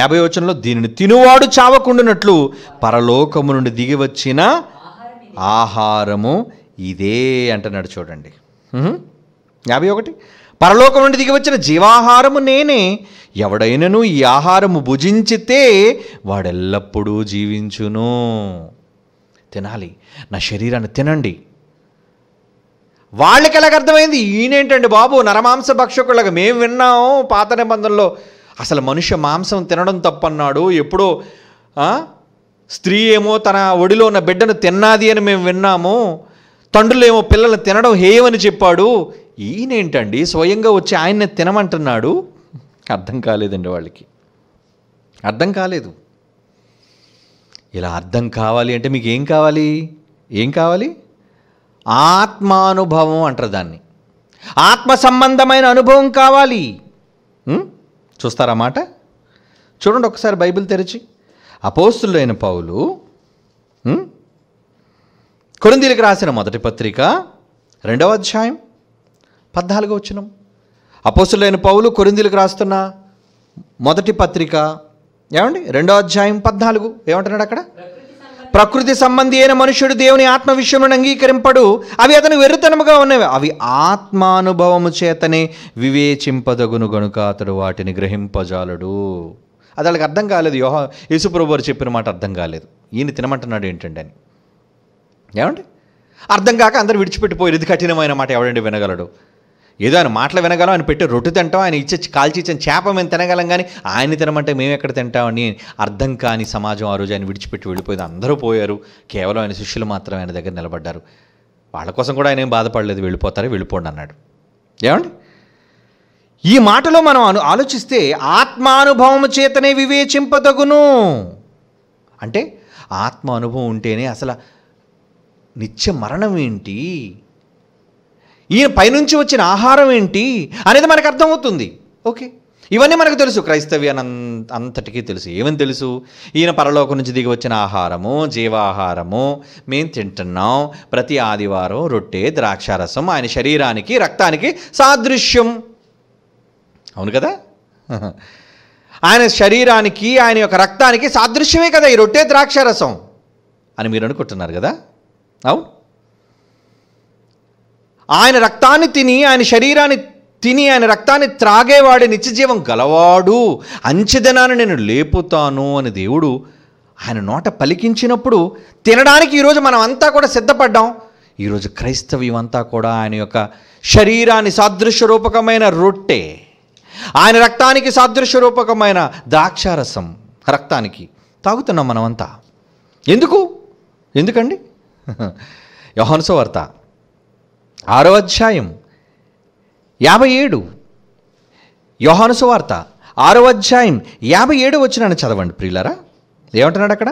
యాభై వచనంలో దీనిని తినువాడు చావకుండునట్లు పరలోకము నుండి దిగి వచ్చిన ఆహారము ఇదే అంటున్నాడు చూడండి యాభై ఒకటి పరలోకం నుండి దిగి వచ్చిన జీవాహారము నేనే ఎవడైనను ఈ ఆహారము భుజించితే వాడెల్లప్పుడూ జీవించును తినాలి నా శరీరాన్ని తినండి వాళ్ళకి ఎలాగ అర్థమైంది ఈయనేంటండి బాబు నరమాంస భక్షకులకు మేము విన్నాము పాత నిబంధనలో అసలు మనుష్య మాంసం తినడం తప్పన్నాడు ఎప్పుడో స్త్రీ ఏమో తన ఒడిలో ఉన్న బిడ్డను తిన్నాది అని మేము విన్నాము తండ్రులు ఏమో పిల్లలు తినడం హేయమని చెప్పాడు ఈయనేంటండి స్వయంగా వచ్చి ఆయన్నే తినమంటున్నాడు అర్థం కాలేదండి వాళ్ళకి అర్థం కాలేదు ఇలా అర్థం కావాలి అంటే మీకు ఏం కావాలి ఏం కావాలి ఆత్మానుభవం అంటారు దాన్ని ఆత్మ సంబంధమైన అనుభవం కావాలి చూస్తారన్నమాట చూడండి ఒకసారి బైబిల్ తెరిచి అపోస్తులైన పౌలు కొరిందీలకు రాసిన మొదటి పత్రిక రెండవ అధ్యాయం పద్నాలుగో వచ్చినం అపోసులైన పౌలు కొరిందీలకు రాస్తున్న మొదటి పత్రిక ఏమండి రెండో అధ్యాయం పద్నాలుగు ఏమంటున్నాడు అక్కడ ప్రకృతి సంబంధి అయిన మనుషుడు దేవుని ఆత్మ విషయమును అంగీకరింపడు అవి అతను వెర్రితనముగా ఉన్నవి అవి ఆత్మానుభవము చేతనే వివేచింపదగును గనుక అతడు వాటిని గ్రహింపజాలడు అది వాళ్ళకి అర్థం కాలేదు యోహ యేసుప్రభు వారు చెప్పిన మాట అర్థం కాలేదు ఈయన తినమంటున్నాడు ఏంటండి అని ఏమండి అర్థం కాక అందరు విడిచిపెట్టిపోయారు ఇది కఠినమైన మాట ఎవడండి వినగలడు ఏదో ఆయన మాటలు వినగలం ఆయన పెట్టి రొట్టు తింటాం ఆయన ఇచ్చే కాల్చి ఇచ్చిన చేప మేము తినగలం కానీ ఆయన తినమంటే మేము ఎక్కడ తింటామని అర్థం కాని సమాజం ఆ రోజు ఆయన విడిచిపెట్టి వెళ్ళిపోయింది అందరూ పోయారు కేవలం ఆయన శిష్యులు మాత్రం ఆయన దగ్గర నిలబడ్డారు వాళ్ళ కోసం కూడా ఆయన ఏం బాధపడలేదు వెళ్ళిపోతారే వెళ్ళిపోండి అన్నాడు ఏమండి ఈ మాటలో మనం అను ఆలోచిస్తే ఆత్మానుభవం చేతనే వివేచింపదగును అంటే ఆత్మ అనుభవం ఉంటేనే అసలు నిత్య మరణం ఏంటి ఈయన పైనుంచి వచ్చిన ఆహారం ఏంటి అనేది మనకు అర్థమవుతుంది ఓకే ఇవన్నీ మనకు తెలుసు క్రైస్తవి అని అంతటికీ తెలుసు ఏమని తెలుసు ఈయన పరలోకం నుంచి దిగి వచ్చిన ఆహారము జీవాహారము మేము తింటున్నాం ప్రతి ఆదివారం రొట్టె ద్రాక్షారసం ఆయన శరీరానికి రక్తానికి సాదృశ్యం అవును కదా [LAUGHS] ఆయన శరీరానికి ఆయన యొక్క రక్తానికి సాదృశ్యమే కదా ఈ రొట్టె ద్రాక్షారసం అని మీరు అనుకుంటున్నారు కదా అవును ఆయన రక్తాన్ని తిని ఆయన శరీరాన్ని తిని ఆయన రక్తాన్ని త్రాగేవాడి నిత్యజీవం గలవాడు అంచెదనాన్ని నేను లేపుతాను అని దేవుడు ఆయన నోట పలికించినప్పుడు తినడానికి ఈరోజు మనం అంతా కూడా సిద్ధపడ్డాం ఈరోజు క్రైస్తవ్యం అంతా కూడా ఆయన యొక్క శరీరాన్ని సాదృశ్య రూపకమైన రొట్టె ఆయన రక్తానికి సాదృశ్య రూపకమైన ద్రాక్షారసం రక్తానికి తాగుతున్నాం మనమంతా ఎందుకు ఎందుకండి [LAUGHS] వార్త ఆరో అధ్యాయం యాభై ఏడు యోహానుసు సువార్త ఆరో అధ్యాయం యాభై ఏడు వచ్చినాను చదవండి ప్రియులరా ఏమంటున్నాడు అక్కడ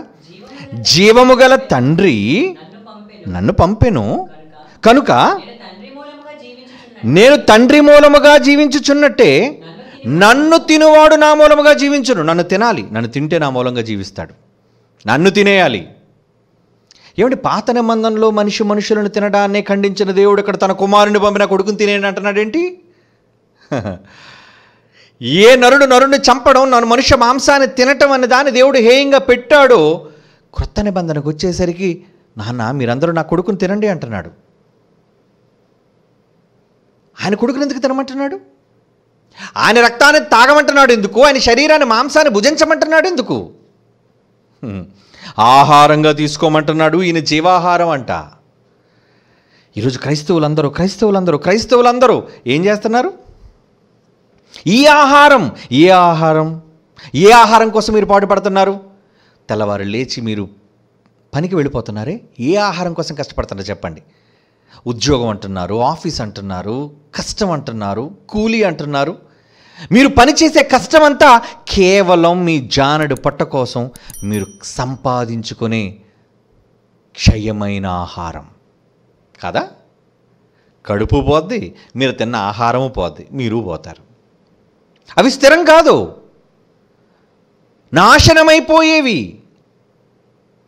జీవము గల తండ్రి నన్ను పంపెను కనుక నేను తండ్రి మూలముగా జీవించుచున్నట్టే నన్ను తినువాడు నా మూలముగా జీవించును నన్ను తినాలి నన్ను తింటే నా మూలంగా జీవిస్తాడు నన్ను తినేయాలి ఏమిటి పాత నిబంధనలో మనిషి మనుషులను తినడాన్ని ఖండించిన దేవుడు ఇక్కడ తన కుమారుని పంపిన కొడుకుని తినేయండి అంటున్నాడేంటి ఏ నరుడు నరుణ్ణి చంపడం నన్ను మనుష్య మాంసాన్ని తినటం అనే దాన్ని దేవుడు హేయంగా పెట్టాడో క్రొత్త నిబంధనకు వచ్చేసరికి నాన్న మీరందరూ నా కొడుకుని తినండి అంటున్నాడు ఆయన కొడుకుని ఎందుకు తినమంటున్నాడు ఆయన రక్తాన్ని తాగమంటున్నాడు ఎందుకు ఆయన శరీరాన్ని మాంసాన్ని భుజించమంటున్నాడు ఎందుకు ఆహారంగా తీసుకోమంటున్నాడు ఈయన జీవాహారం అంట ఈరోజు క్రైస్తవులందరూ క్రైస్తవులందరూ క్రైస్తవులందరూ ఏం చేస్తున్నారు ఈ ఆహారం ఏ ఆహారం ఏ ఆహారం కోసం మీరు పాటుపడుతున్నారు తెల్లవారు లేచి మీరు పనికి వెళ్ళిపోతున్నారే ఏ ఆహారం కోసం కష్టపడుతున్నారు చెప్పండి ఉద్యోగం అంటున్నారు ఆఫీస్ అంటున్నారు కష్టం అంటున్నారు కూలీ అంటున్నారు మీరు పనిచేసే కష్టమంతా కేవలం మీ జానడు పట్ట కోసం మీరు సంపాదించుకునే క్షయమైన ఆహారం కదా కడుపు పోద్ది మీరు తిన్న ఆహారము పోద్ది మీరు పోతారు అవి స్థిరం కాదు నాశనమైపోయేవి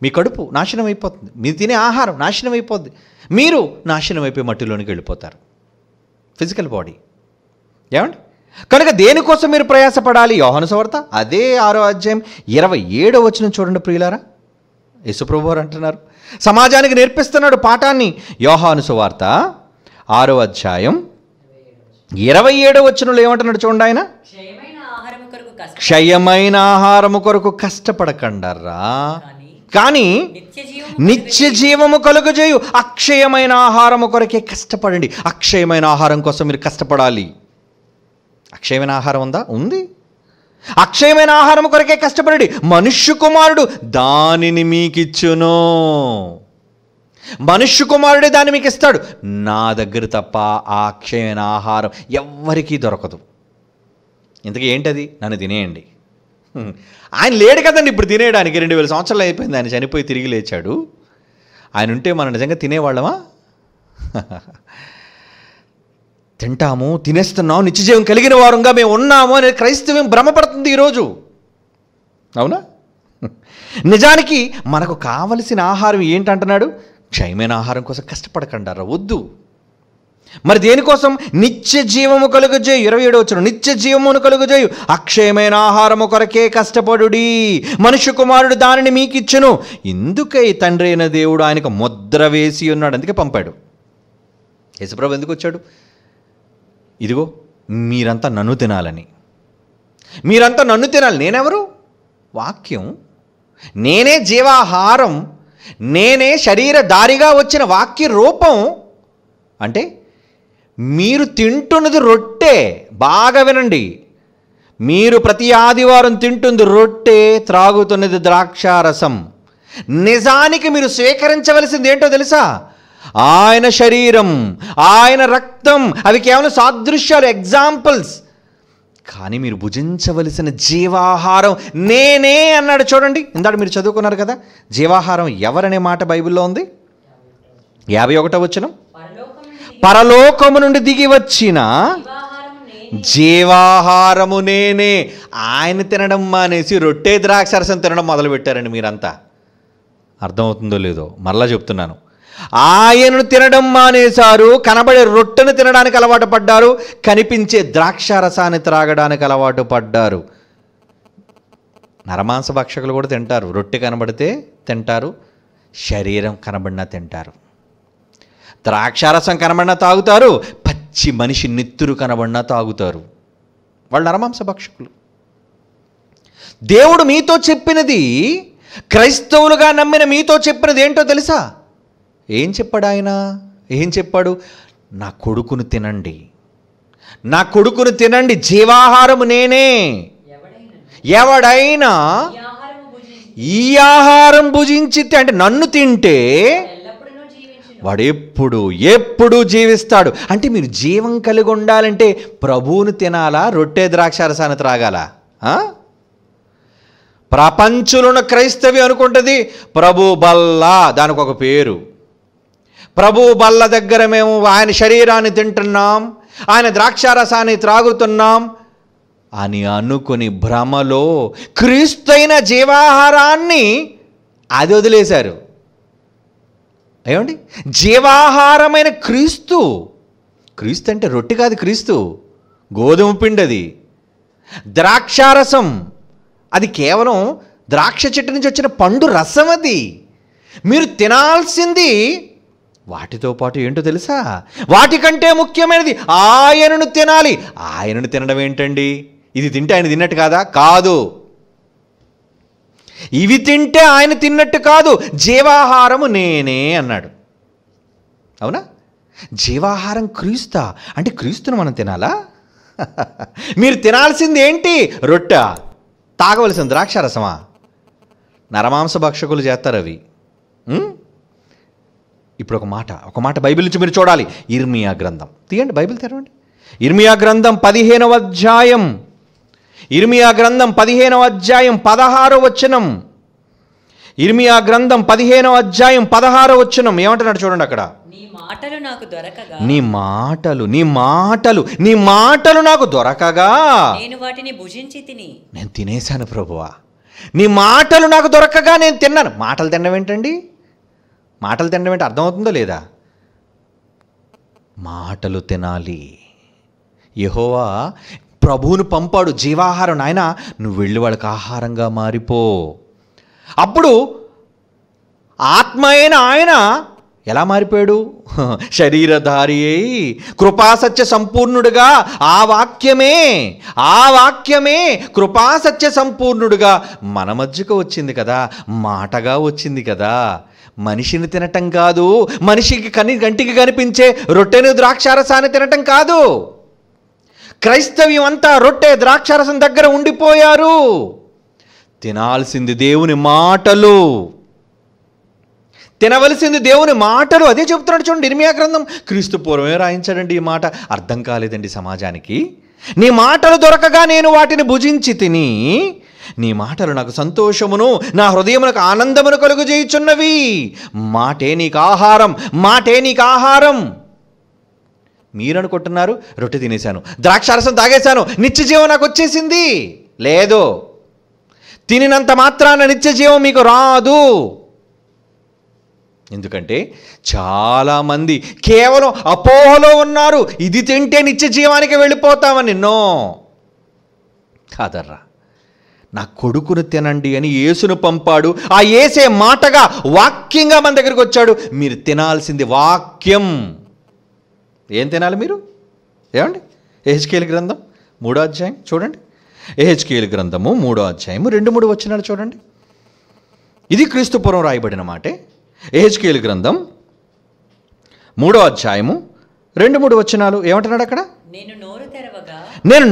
మీ కడుపు నాశనం అయిపోతుంది మీరు తినే ఆహారం నాశనం అయిపోద్ది మీరు నాశనం అయిపోయి మట్టిలోనికి వెళ్ళిపోతారు ఫిజికల్ బాడీ ఏమండి కనుక దేనికోసం మీరు ప్రయాసపడాలి యోహన సువార్త అదే ఆరో అధ్యాయం ఇరవై ఏడో వచ్చిన చూడండి ప్రియులారా యశుప్రభు అంటున్నారు సమాజానికి నేర్పిస్తున్నాడు పాఠాన్ని యోహాను సువార్త ఆరో అధ్యాయం ఇరవై ఏడో వచ్చినలో ఏమంటున్నాడు చూడండి ఆయన క్షయమైన ఆహారము కొరకు కష్టపడకండరా కానీ నిత్య జీవము కలుగజేయు అక్షయమైన ఆహారము కొరకే కష్టపడండి అక్షయమైన ఆహారం కోసం మీరు కష్టపడాలి అక్షయమైన ఆహారం ఉందా ఉంది అక్షయమైన ఆహారం కొరకే కష్టపడి మనుష్య కుమారుడు దానిని ఇచ్చును మనుష్య కుమారుడే దాన్ని మీకు ఇస్తాడు నా దగ్గర తప్ప ఆ అక్షయమైన ఆహారం ఎవ్వరికీ దొరకదు ఇంతకీ ఏంటది నన్ను తినేయండి ఆయన లేడు కదండి ఇప్పుడు తినేయడానికి రెండు వేల సంవత్సరాలు అయిపోయింది ఆయన చనిపోయి తిరిగి లేచాడు ఆయన ఉంటే మనం నిజంగా తినేవాళ్ళమా [LAUGHS] తింటాము తినేస్తున్నాం నిత్యజీవం కలిగిన వారంగా మేము ఉన్నాము అనేది క్రైస్తవ్యం భ్రమపడుతుంది ఈరోజు అవునా నిజానికి మనకు కావలసిన ఆహారం ఏంటంటున్నాడు క్షయమైన ఆహారం కోసం కష్టపడకండారా వద్దు మరి దేనికోసం నిత్య జీవము కలుగజేయు ఇరవై ఏడు వచ్చిన నిత్య జీవమును కలుగజేయు అక్షయమైన ఆహారము కొరకే కష్టపడు మనుష్య కుమారుడు దానిని మీకు ఇచ్చును ఎందుకై తండ్రి అయిన దేవుడు ఆయనకు ముద్ర వేసి ఉన్నాడు అందుకే పంపాడు యేసుప్రభు ఎందుకు వచ్చాడు ఇదిగో మీరంతా నన్ను తినాలని మీరంతా నన్ను తినాలి నేనెవరు వాక్యం నేనే జీవాహారం నేనే శరీర దారిగా వచ్చిన వాక్య రూపం అంటే మీరు తింటున్నది రొట్టె బాగా వినండి మీరు ప్రతి ఆదివారం తింటుంది రొట్టె త్రాగుతున్నది ద్రాక్షారసం నిజానికి మీరు స్వీకరించవలసింది ఏంటో తెలుసా ఆయన శరీరం ఆయన రక్తం అవి కేవలం సాదృశ్యాలు ఎగ్జాంపుల్స్ కానీ మీరు భుజించవలసిన జీవాహారం నేనే అన్నాడు చూడండి ఇందాడు మీరు చదువుకున్నారు కదా జీవాహారం ఎవరనే మాట బైబిల్లో ఉంది యాభై ఒకటో వచ్చిన పరలోకము నుండి దిగి వచ్చిన జీవాహారము నేనే ఆయన తినడం మానేసి రొట్టె ద్రాక్షరసం తినడం మొదలుపెట్టారండి మీరంతా అర్థమవుతుందో లేదో మరలా చెప్తున్నాను ఆయనను తినడం మానేశారు కనబడే రొట్టెను తినడానికి అలవాటు పడ్డారు కనిపించే ద్రాక్ష రసాన్ని త్రాగడానికి అలవాటు పడ్డారు నరమాంస భక్షకులు కూడా తింటారు రొట్టె కనబడితే తింటారు శరీరం కనబడినా తింటారు ద్రాక్షారసం కనబడినా తాగుతారు పచ్చి మనిషి నిత్తురు కనబడినా తాగుతారు వాళ్ళు నరమాంస భక్షకులు దేవుడు మీతో చెప్పినది క్రైస్తవులుగా నమ్మిన మీతో చెప్పినది ఏంటో తెలుసా ఏం చెప్పాడు ఆయన ఏం చెప్పాడు నా కొడుకును తినండి నా కొడుకును తినండి జీవాహారం నేనే ఎవడైనా ఈ ఆహారం భుజించితే అంటే నన్ను తింటే వాడు ఎప్పుడు ఎప్పుడు జీవిస్తాడు అంటే మీరు జీవం కలిగి ఉండాలంటే ప్రభువును తినాలా రొట్టె ద్రాక్షారసాన్ని త్రాగాల ప్రపంచులను క్రైస్తవి అనుకుంటుంది ప్రభు బల్లా దానికి ఒక పేరు ప్రభువు బల్ల దగ్గర మేము ఆయన శరీరాన్ని తింటున్నాం ఆయన ద్రాక్షారసాన్ని త్రాగుతున్నాం అని అనుకుని భ్రమలో క్రీస్తైన జీవాహారాన్ని అది వదిలేశారు ఏమండి జీవాహారమైన క్రీస్తు క్రీస్తు అంటే రొట్టె కాదు క్రీస్తు గోధుమ పిండది అది ద్రాక్షారసం అది కేవలం ద్రాక్ష చెట్టు నుంచి వచ్చిన పండు రసం అది మీరు తినాల్సింది వాటితో పాటు ఏంటో తెలుసా వాటికంటే ముఖ్యమైనది ఆయనను తినాలి ఆయనను తినడం ఏంటండి ఇది తింటే ఆయన తిన్నట్టు కాదా కాదు ఇవి తింటే ఆయన తిన్నట్టు కాదు జీవాహారము నేనే అన్నాడు అవునా జీవాహారం క్రీస్తా అంటే క్రీస్తును మనం తినాలా [LAUGHS] మీరు తినాల్సింది ఏంటి రొట్టె తాగవలసింది ద్రాక్షారసమా నరమాంస భక్షకులు చేస్తారు అవి ఇప్పుడు ఒక మాట ఒక మాట బైబిల్ నుంచి మీరు చూడాలి ఇర్మియా గ్రంథం తీయండి బైబిల్ తెరవండి ఇర్మియా గ్రంథం పదిహేనవ అధ్యాయం ఇర్మియా గ్రంథం పదిహేనవ అధ్యాయం పదహారో వచనం ఇర్మియా గ్రంథం పదిహేనవ అధ్యాయం పదహారో వచనం ఏమంటున్నాడు చూడండి అక్కడ మాటలు నాకు నీ మాటలు నీ మాటలు నీ మాటలు నాకు దొరకగా నేను వాటిని భుజించి తిని నేను తినేశాను ప్రభువా నీ మాటలు నాకు దొరకగా నేను తిన్నాను మాటలు తినడం ఏంటండి మాటలు తినడం ఏంటి అర్థమవుతుందో లేదా మాటలు తినాలి యహోవా ప్రభువును పంపాడు జీవాహారం నాయన నువ్వు వెళ్ళి వాళ్ళకి ఆహారంగా మారిపో అప్పుడు ఆత్మ అయిన ఆయన ఎలా మారిపోయాడు [LAUGHS] శరీరధారి అయి కృపాసత్య సంపూర్ణుడుగా ఆ వాక్యమే ఆ వాక్యమే కృపాసత్య సంపూర్ణుడుగా మన మధ్యకు వచ్చింది కదా మాటగా వచ్చింది కదా మనిషిని తినటం కాదు మనిషికి కని కంటికి కనిపించే రొట్టెను ద్రాక్షారసాన్ని తినటం కాదు క్రైస్తవ్యం అంతా రొట్టె ద్రాక్షారసం దగ్గర ఉండిపోయారు తినాల్సింది దేవుని మాటలు తినవలసింది దేవుని మాటలు అదే చెబుతున్నాడు చూడండి ఇర్మియా గ్రంథం క్రీస్తు పూర్వమే రాయించాడండి ఈ మాట అర్థం కాలేదండి సమాజానికి నీ మాటలు దొరకగా నేను వాటిని భుజించి తిని నీ మాటలు నాకు సంతోషమును నా హృదయమునకు ఆనందమును చేయుచున్నవి మాటే నీకు ఆహారం మాటే నీకు ఆహారం మీరనుకుంటున్నారు రొట్టె తినేశాను ద్రాక్షారసం తాగేశాను నిత్య జీవం నాకు వచ్చేసింది లేదు తినినంత మాత్రాన నిత్య జీవం మీకు రాదు ఎందుకంటే చాలామంది కేవలం అపోహలో ఉన్నారు ఇది తింటే నిత్య జీవానికి వెళ్ళిపోతామని నో కాదర్రా నా కొడుకును తినండి అని యేసును పంపాడు ఆ ఏసే మాటగా వాక్యంగా మన దగ్గరికి వచ్చాడు మీరు తినాల్సింది వాక్యం ఏం తినాలి మీరు ఏమండి ఏహెచ్కేల్ గ్రంథం మూడో అధ్యాయం చూడండి ఏహెచ్కేల్ గ్రంథము మూడో అధ్యాయము రెండు మూడు వచ్చినాడు చూడండి ఇది క్రీస్తుపురం రాయబడిన మాటే ఏహెచ్కేల్ గ్రంథం మూడో అధ్యాయము రెండు మూడు వచ్చినాలు ఏమంటున్నాడు అక్కడ నేను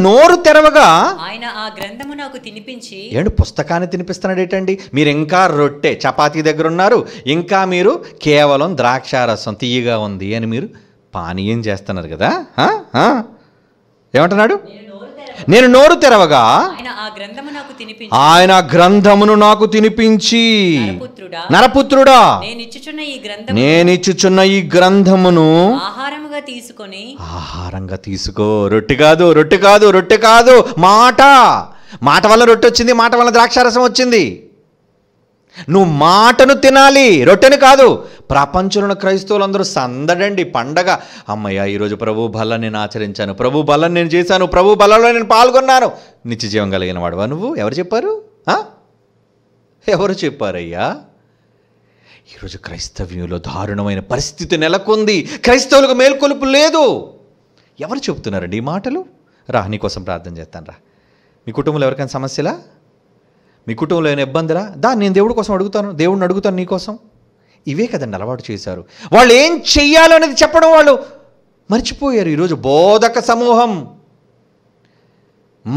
నోరు తెరవగా ఆయన ఆ గ్రంథము నాకు తినిపించి ఏంటి పుస్తకాన్ని తినిపిస్తున్నాడు ఏంటండి మీరు ఇంకా రొట్టె చపాతి దగ్గర ఉన్నారు ఇంకా మీరు కేవలం ద్రాక్షారసం తీయగా ఉంది అని మీరు పానీయం చేస్తున్నారు కదా ఏమంటున్నాడు నేను నేను నోరు తెరవగా ఆయన గ్రంథమును నాకు తినిపించి నరపుత్రుడా నేనిచ్చుచున్న ఈ గ్రంథమును ఆహారముగా తీసుకొని ఆహారంగా తీసుకో రొట్టె కాదు రొట్టె కాదు రొట్టె కాదు మాట మాట వల్ల రొట్టె వచ్చింది మాట వల్ల ద్రాక్షారసం వచ్చింది నువ్వు మాటను తినాలి రొట్టెను కాదు ప్రపంచంలో క్రైస్తవులందరూ సందడండి పండగ అమ్మయ్య ఈరోజు ప్రభు బలం నేను ఆచరించాను ప్రభు బలం నేను చేశాను ప్రభు బలంలో నేను పాల్గొన్నాను నిత్య జీవం కలిగిన వాడువా నువ్వు ఎవరు చెప్పారు ఎవరు చెప్పారయ్యా ఈరోజు క్రైస్తవ్యంలో దారుణమైన పరిస్థితి నెలకొంది క్రైస్తవులకు మేల్కొలుపు లేదు ఎవరు చెబుతున్నారండి ఈ మాటలు రా నీకోసం ప్రార్థన చేస్తాను రా మీ కుటుంబంలో ఎవరికైనా సమస్యలా మీ కుటుంబంలో ఏమైనా ఇబ్బందిరా దా నేను దేవుడి కోసం అడుగుతాను దేవుడిని అడుగుతాను నీకోసం ఇవే కదండి అలవాటు చేశారు వాళ్ళు ఏం చెయ్యాలనేది అనేది చెప్పడం వాళ్ళు మర్చిపోయారు ఈరోజు బోధక సమూహం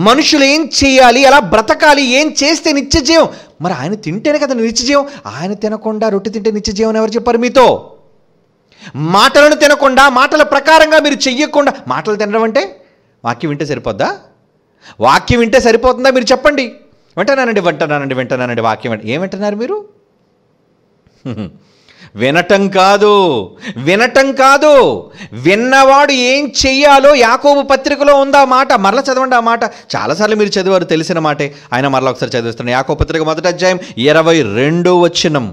మనుషులు ఏం చేయాలి ఎలా బ్రతకాలి ఏం చేస్తే నిత్యజీవం మరి ఆయన తింటేనే కదా నిత్యజీవం ఆయన తినకుండా రొట్టె తింటే నిత్యజీవం ఎవరు చెప్పారు మీతో మాటలను తినకుండా మాటల ప్రకారంగా మీరు చెయ్యకుండా మాటలు తినడం అంటే వాక్యం వింటే సరిపోద్దా వాక్యం వింటే సరిపోతుందా మీరు చెప్పండి వింటున్నానండి వింటున్నానండి వింటున్నానండి వాక్యం ఏం వింటున్నారు మీరు వినటం కాదు వినటం కాదు విన్నవాడు ఏం చెయ్యాలో యాకోబు పత్రికలో ఉందా మాట మరల చదవండి ఆ మాట చాలాసార్లు మీరు చదివారు తెలిసిన మాటే ఆయన మరలా ఒకసారి చదివిస్తున్నాను యాకోబు పత్రిక మొదటి అధ్యాయం ఇరవై రెండో వచ్చినం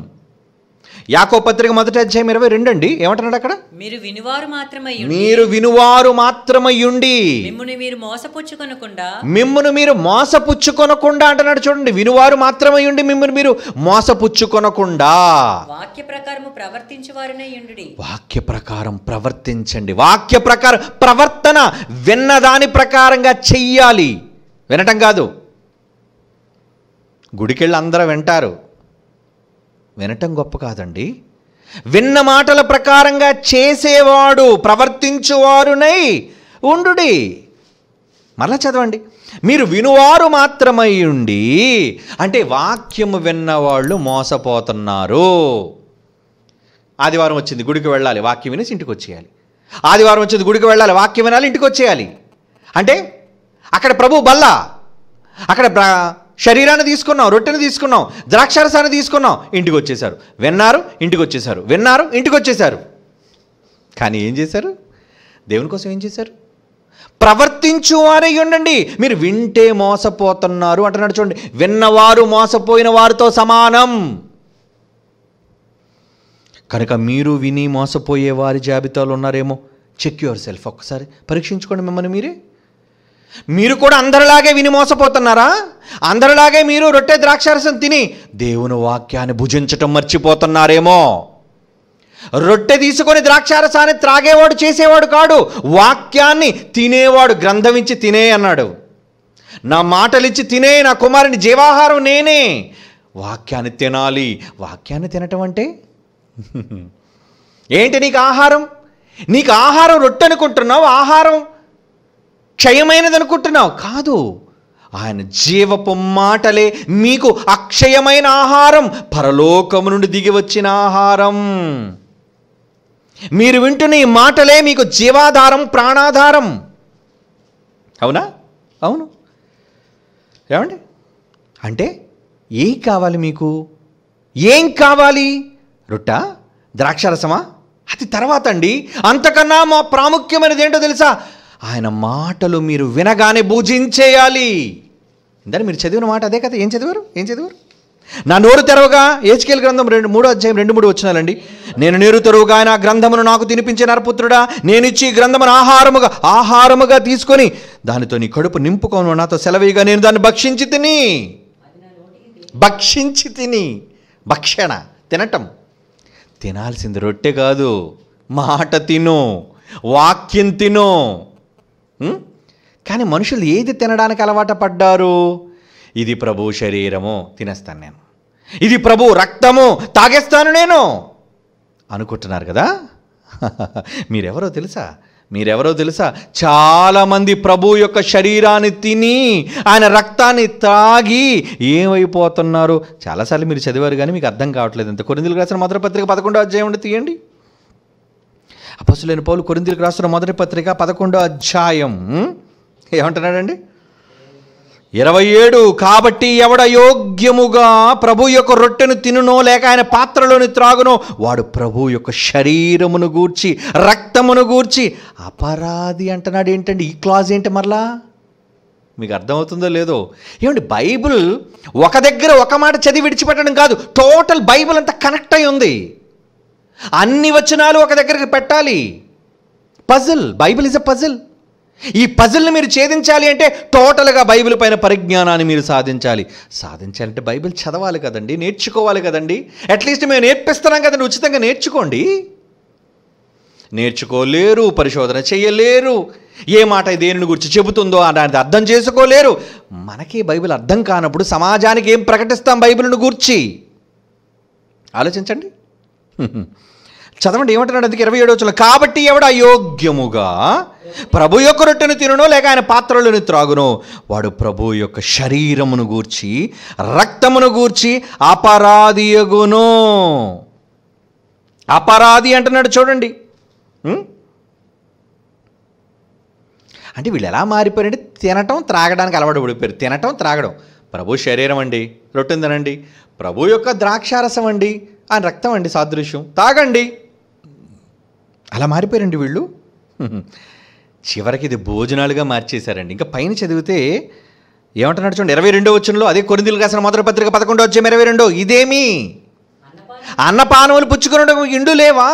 యాకో పత్రిక మొదటి అధ్యాయం ఇరవై రెండు అండి ఏమంటున్నాడు అక్కడ మీరు వినువారు మాత్రమే మీరు వినువారు మాత్రమే ఉండి మిమ్మును మీరు మోసపుచ్చుకొనకుండా మిమ్మల్ని మీరు మోసపుచ్చుకొనకుండా అంటున్నాడు చూడండి వినువారు మాత్రమే ఉండి మిమ్మల్ని మీరు మోసపుచ్చుకొనకుండా వాక్య ప్రకారం ప్రవర్తించేవారనే ఉండి వాక్య ప్రకారం ప్రవర్తించండి వాక్య ప్రకారం ప్రవర్తన విన్నదాని ప్రకారంగా చెయ్యాలి వినటం కాదు గుడికెళ్ళి అందరూ వింటారు వినటం గొప్ప కాదండి విన్న మాటల ప్రకారంగా చేసేవాడు ప్రవర్తించువారునై ఉండుడి మరలా చదవండి మీరు వినువారు మాత్రమై ఉండి అంటే వాక్యము విన్నవాళ్ళు మోసపోతున్నారు ఆదివారం వచ్చింది గుడికి వెళ్ళాలి వాక్యం వినేసి ఇంటికి వచ్చేయాలి ఆదివారం వచ్చింది గుడికి వెళ్ళాలి వాక్యం వినాలి ఇంటికి వచ్చేయాలి అంటే అక్కడ ప్రభు బల్ల అక్కడ శరీరాన్ని తీసుకున్నాం రొట్టెని తీసుకున్నాం ద్రాక్షారసాన్ని తీసుకున్నాం ఇంటికి వచ్చేశారు విన్నారు ఇంటికి వచ్చేశారు విన్నారు ఇంటికి వచ్చేశారు కానీ ఏం చేశారు దేవుని కోసం ఏం చేశారు ప్రవర్తించువారై ఉండండి మీరు వింటే మోసపోతున్నారు అంటున్నాడు చూడండి విన్నవారు మోసపోయిన వారితో సమానం కనుక మీరు విని మోసపోయే వారి జాబితాలో ఉన్నారేమో చెక్ యువర్ సెల్ఫ్ ఒక్కసారి పరీక్షించుకోండి మిమ్మల్ని మీరే మీరు కూడా అందరిలాగే విని మోసపోతున్నారా అందరిలాగే మీరు రొట్టె ద్రాక్షారసం తిని దేవుని వాక్యాన్ని భుజించటం మర్చిపోతున్నారేమో రొట్టె తీసుకొని ద్రాక్షారసాన్ని త్రాగేవాడు చేసేవాడు కాడు వాక్యాన్ని తినేవాడు గ్రంథం ఇచ్చి తినే అన్నాడు నా మాటలిచ్చి తినే నా కుమారుని జీవాహారం నేనే వాక్యాన్ని తినాలి వాక్యాన్ని తినటం అంటే [LAUGHS] ఏంటి నీకు ఆహారం నీకు ఆహారం రొట్టె అనుకుంటున్నావు ఆహారం క్షయమైనది అనుకుంటున్నావు కాదు ఆయన జీవపు మాటలే మీకు అక్షయమైన ఆహారం పరలోకము నుండి దిగి వచ్చిన ఆహారం మీరు వింటున్న ఈ మాటలే మీకు జీవాధారం ప్రాణాధారం అవునా అవును ఏమండి అంటే ఏం కావాలి మీకు ఏం కావాలి రొట్ట ద్రాక్షరసమా అది తర్వాత అండి అంతకన్నా మా ప్రాముఖ్యమైనది ఏంటో తెలుసా ఆయన మాటలు మీరు వినగానే భుజించేయాలి ఇందని మీరు చదివిన మాట అదే కదా ఏం చదివారు ఏం చదివారు నా నోరు తెరవగా ఏచికేల్ గ్రంథం రెండు మూడో అధ్యాయం రెండు మూడు వచ్చినాలండి నేను నేరు తెరువుగా ఆయన గ్రంథమును నాకు తినిపించే నరపుత్రుడా నేను ఇచ్చి గ్రంథమును ఆహారముగా ఆహారముగా తీసుకొని దానితో నీ కడుపు నింపుకోను నాతో సెలవీగా నేను దాన్ని భక్షించి తిని భక్షించి తిని భక్షణ తినటం తినాల్సింది రొట్టె కాదు మాట తిను వాక్యం తినో కానీ మనుషులు ఏది తినడానికి అలవాటు పడ్డారు ఇది ప్రభు శరీరము తినేస్తాను నేను ఇది ప్రభు రక్తము తాగేస్తాను నేను అనుకుంటున్నారు కదా [LAUGHS] మీరెవరో తెలుసా మీరెవరో తెలుసా చాలామంది ప్రభు యొక్క శరీరాన్ని తిని ఆయన రక్తాన్ని తాగి ఏమైపోతున్నారు చాలాసార్లు మీరు చదివారు కానీ మీకు అర్థం కావట్లేదు అంత కొరిందులు రాసిన మధురపత్రిక పదకొండో అధ్యాయం తీయండి అపసులైన పౌలు కొరిందీలకు రాసిన మొదటి పత్రిక పదకొండో అధ్యాయం ఏమంటున్నాడండి ఇరవై ఏడు కాబట్టి ఎవడ యోగ్యముగా ప్రభు యొక్క రొట్టెను తినునో లేక ఆయన పాత్రలోని త్రాగునో వాడు ప్రభు యొక్క శరీరమును గూర్చి రక్తమును గూర్చి అపరాధి అంటున్నాడు ఏంటండి ఈ క్లాజ్ ఏంటి మరలా మీకు అర్థమవుతుందో లేదో ఏమండి బైబిల్ ఒక దగ్గర ఒక మాట చదివి విడిచిపెట్టడం కాదు టోటల్ బైబిల్ అంతా కనెక్ట్ అయి ఉంది అన్ని వచనాలు ఒక దగ్గరికి పెట్టాలి puzzle Bible is a puzzle ఈ పజిల్ని మీరు ఛేదించాలి అంటే టోటల్గా బైబిల్ పైన పరిజ్ఞానాన్ని మీరు సాధించాలి సాధించాలంటే బైబిల్ చదవాలి కదండి నేర్చుకోవాలి కదండి అట్లీస్ట్ మేము నేర్పిస్తున్నాం కదండి ఉచితంగా నేర్చుకోండి నేర్చుకోలేరు పరిశోధన చేయలేరు ఏ మాట దేనిని గురించి చెబుతుందో అనేది అర్థం చేసుకోలేరు మనకి బైబిల్ అర్థం కానప్పుడు సమాజానికి ఏం ప్రకటిస్తాం బైబిల్ను గూర్చి ఆలోచించండి చదవండి ఏమంటున్నాడు అందుకే ఇరవై వచ్చిన కాబట్టి ఎవడు అయోగ్యముగా ప్రభు యొక్క రొట్టెను తిననో లేక ఆయన పాత్రలను త్రాగునో వాడు ప్రభు యొక్క శరీరమును గూర్చి రక్తమును గూర్చి ఎగునో అపరాధి అంటున్నాడు చూడండి అంటే వీళ్ళు ఎలా మారిపోయారంటే తినటం త్రాగడానికి అలవాటు పడిపోయారు తినటం త్రాగడం ప్రభు శరీరం అండి రొట్టెను తినండి ప్రభు యొక్క ద్రాక్షారసం అండి ఆయన రక్తం అండి సాదృశ్యం తాగండి అలా మారిపోయారండి వీళ్ళు చివరికి ఇది భోజనాలుగా మార్చేశారండి ఇంకా పైన చదివితే ఏమంటున్నాడు చూడండి ఇరవై రెండో వచ్చినలో అదే కొరిందులు కాసిన మొదటి పత్రిక పదకొండో వచ్చే ఇరవై రెండో ఇదేమి అన్నపానములు పుచ్చుకునడం ఇండు లేవా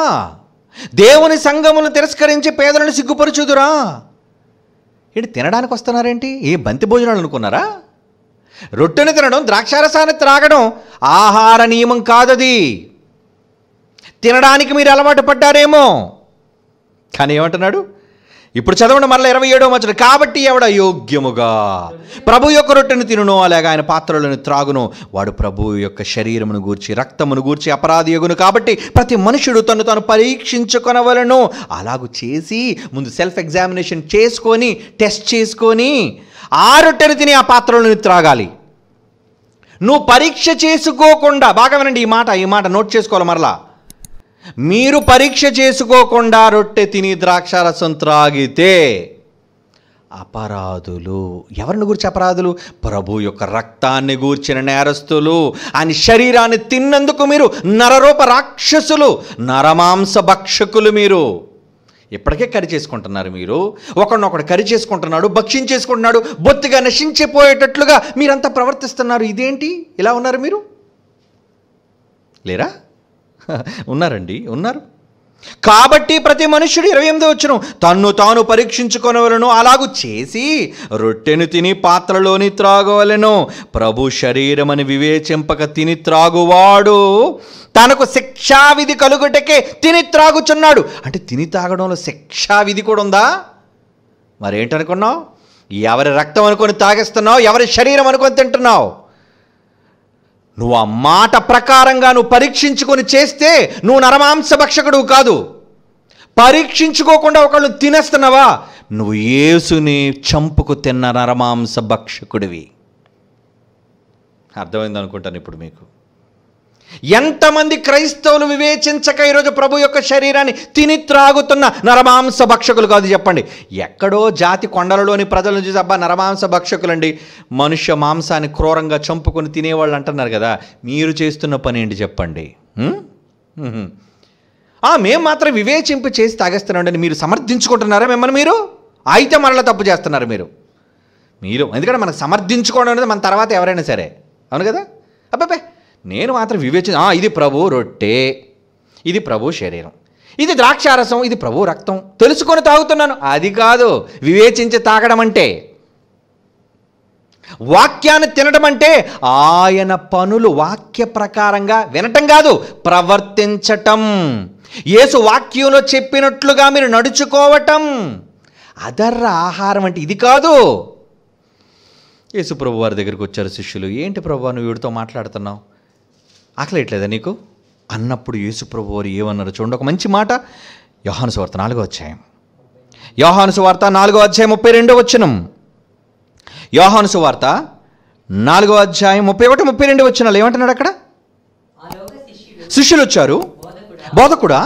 దేవుని సంగములు తిరస్కరించి పేదలను సిగ్గుపరుచుదురా ఏంటి తినడానికి వస్తున్నారేంటి ఏ బంతి భోజనాలు అనుకున్నారా రొట్టెని తినడం ద్రాక్షారసాన్ని త్రాగడం ఆహార నియమం కాదది తినడానికి మీరు అలవాటు పడ్డారేమో కానీ ఏమంటున్నాడు ఇప్పుడు చదవండి మరలా ఇరవై ఏడో మధ్యలో కాబట్టి ఎవడ యోగ్యముగా ప్రభు యొక్క రొట్టెను తిననో అలాగ ఆయన పాత్రలను త్రాగును వాడు ప్రభు యొక్క శరీరమును గూర్చి రక్తమును గూర్చి అపరాధి యొగును కాబట్టి ప్రతి మనుషుడు తను తను పరీక్షించుకొనవలను అలాగు చేసి ముందు సెల్ఫ్ ఎగ్జామినేషన్ చేసుకొని టెస్ట్ చేసుకొని ఆ రొట్టెను తిని ఆ పాత్రలను త్రాగాలి నువ్వు పరీక్ష చేసుకోకుండా బాగా వినండి ఈ మాట ఈ మాట నోట్ చేసుకోవాలి మరలా మీరు పరీక్ష చేసుకోకుండా రొట్టె తిని ద్రాక్షారసం త్రాగితే అపరాధులు ఎవరిని గురించి అపరాధులు ప్రభు యొక్క రక్తాన్ని గూర్చిన నేరస్తులు ఆయన శరీరాన్ని తిన్నందుకు మీరు నరరూప రాక్షసులు నరమాంస భక్షకులు మీరు ఇప్పటికే కరి చేసుకుంటున్నారు మీరు ఒకరినొకడు కరి చేసుకుంటున్నాడు భక్షించేసుకుంటున్నాడు బొత్తిగా నశించిపోయేటట్లుగా మీరంతా ప్రవర్తిస్తున్నారు ఇదేంటి ఇలా ఉన్నారు మీరు లేరా ఉన్నారండి ఉన్నారు కాబట్టి ప్రతి మనుష్యుడు ఇరవై ఎనిమిది వచ్చిన తన్ను తాను పరీక్షించుకొనవలను అలాగూ చేసి రొట్టెను తిని పాత్రలోని త్రాగవలను ప్రభు శరీరమని వివేచింపక తిని త్రాగువాడు తనకు శిక్షావిధి కలుగుటకే తిని త్రాగుచున్నాడు అంటే తిని తాగడంలో శిక్షావిధి కూడా ఉందా మరేంటనుకున్నావు ఎవరి రక్తం అనుకొని తాగిస్తున్నావు ఎవరి శరీరం అనుకొని తింటున్నావు నువ్వు ఆ మాట ప్రకారంగా నువ్వు పరీక్షించుకొని చేస్తే నువ్వు నరమాంస భక్షకుడు కాదు పరీక్షించుకోకుండా ఒకళ్ళు తినేస్తున్నావా నువ్వు ఏసుని చంపుకు తిన్న నరమాంస భక్షకుడివి అర్థమైంది అనుకుంటాను ఇప్పుడు మీకు ఎంతమంది క్రైస్తవులు వివేచించక ఈరోజు ప్రభు యొక్క శరీరాన్ని తిని త్రాగుతున్న నరమాంస భక్షకులు కాదు చెప్పండి ఎక్కడో జాతి కొండలలోని ప్రజలను చూసి అబ్బా నరమాంస భక్షకులండి మనుష్య మాంసాన్ని క్రూరంగా చంపుకొని తినేవాళ్ళు అంటున్నారు కదా మీరు చేస్తున్న పని ఏంటి చెప్పండి మేము మాత్రం వివేచింపు చేసి తాగేస్తున్నాండి మీరు సమర్థించుకుంటున్నారా మిమ్మల్ని మీరు అయితే మనలో తప్పు చేస్తున్నారు మీరు మీరు ఎందుకంటే మనకు సమర్థించుకోవడం అనేది మన తర్వాత ఎవరైనా సరే అవును కదా అబ్బాయి నేను మాత్రం వివేచన ఇది ప్రభు రొట్టె ఇది ప్రభు శరీరం ఇది ద్రాక్షారసం ఇది ప్రభు రక్తం తెలుసుకొని తాగుతున్నాను అది కాదు వివేచించి తాగడం అంటే వాక్యాన్ని తినడం అంటే ఆయన పనులు వాక్య ప్రకారంగా వినటం కాదు ప్రవర్తించటం యేసు వాక్యంలో చెప్పినట్లుగా మీరు నడుచుకోవటం అదర్ర ఆహారం అంటే ఇది కాదు యేసు ప్రభు వారి దగ్గరికి వచ్చారు శిష్యులు ఏంటి ప్రభు నువ్వు వీడితో మాట్లాడుతున్నావు ఆకలేయట్లేదా నీకు అన్నప్పుడు యేసుప్రభు వారు ఏమన్నారు చూడండి ఒక మంచి మాట యోహాను సువార్త నాలుగో అధ్యాయం యోహాను సువార్త నాలుగో అధ్యాయం ముప్పై రెండో వచనం యోహాను సువార్త నాలుగో అధ్యాయం ముప్పై ఒకటి ముప్పై రెండు వచ్చిన ఏమంటున్నాడు అక్కడ శిష్యులు వచ్చారు బోధకుడా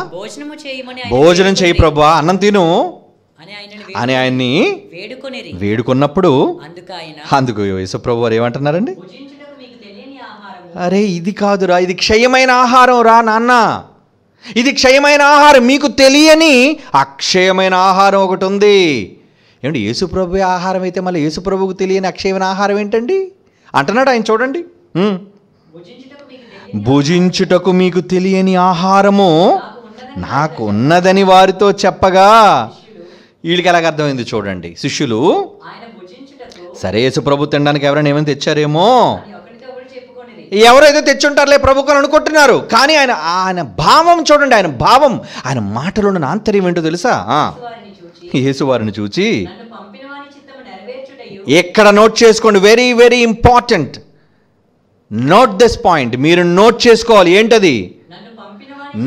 భోజనం చేయి ప్రభు అన్నం తిను అని ఆయన్ని వేడుకున్నప్పుడు అందుకు యేసుప్రభు వారు ఏమంటున్నారండి అరే ఇది కాదురా ఇది క్షయమైన ఆహారం రా నాన్న ఇది క్షయమైన ఆహారం మీకు తెలియని అక్షయమైన ఆహారం ఒకటి ఉంది ఏమంటే యేసుప్రభు ఆహారం అయితే మళ్ళీ యేసుప్రభుకు తెలియని అక్షయమైన ఆహారం ఏంటండి అంటున్నాడు ఆయన చూడండి భుజించుటకు మీకు తెలియని ఆహారము నాకు ఉన్నదని వారితో చెప్పగా వీళ్ళకి ఎలాగ అర్థమైంది చూడండి శిష్యులు సరే యేసుప్రభు తినడానికి ఎవరైనా ఏమైనా తెచ్చారేమో ఎవరైతే తెచ్చుంటారులే అని అనుకుంటున్నారు కానీ ఆయన ఆయన భావం చూడండి ఆయన భావం ఆయన మాటలో ఉన్న ఆంతర్యం ఏంటో తెలుసా యేసువారిని చూచి ఎక్కడ నోట్ చేసుకోండి very very important note this point మీరు నోట్ చేసుకోవాలి ఏంటది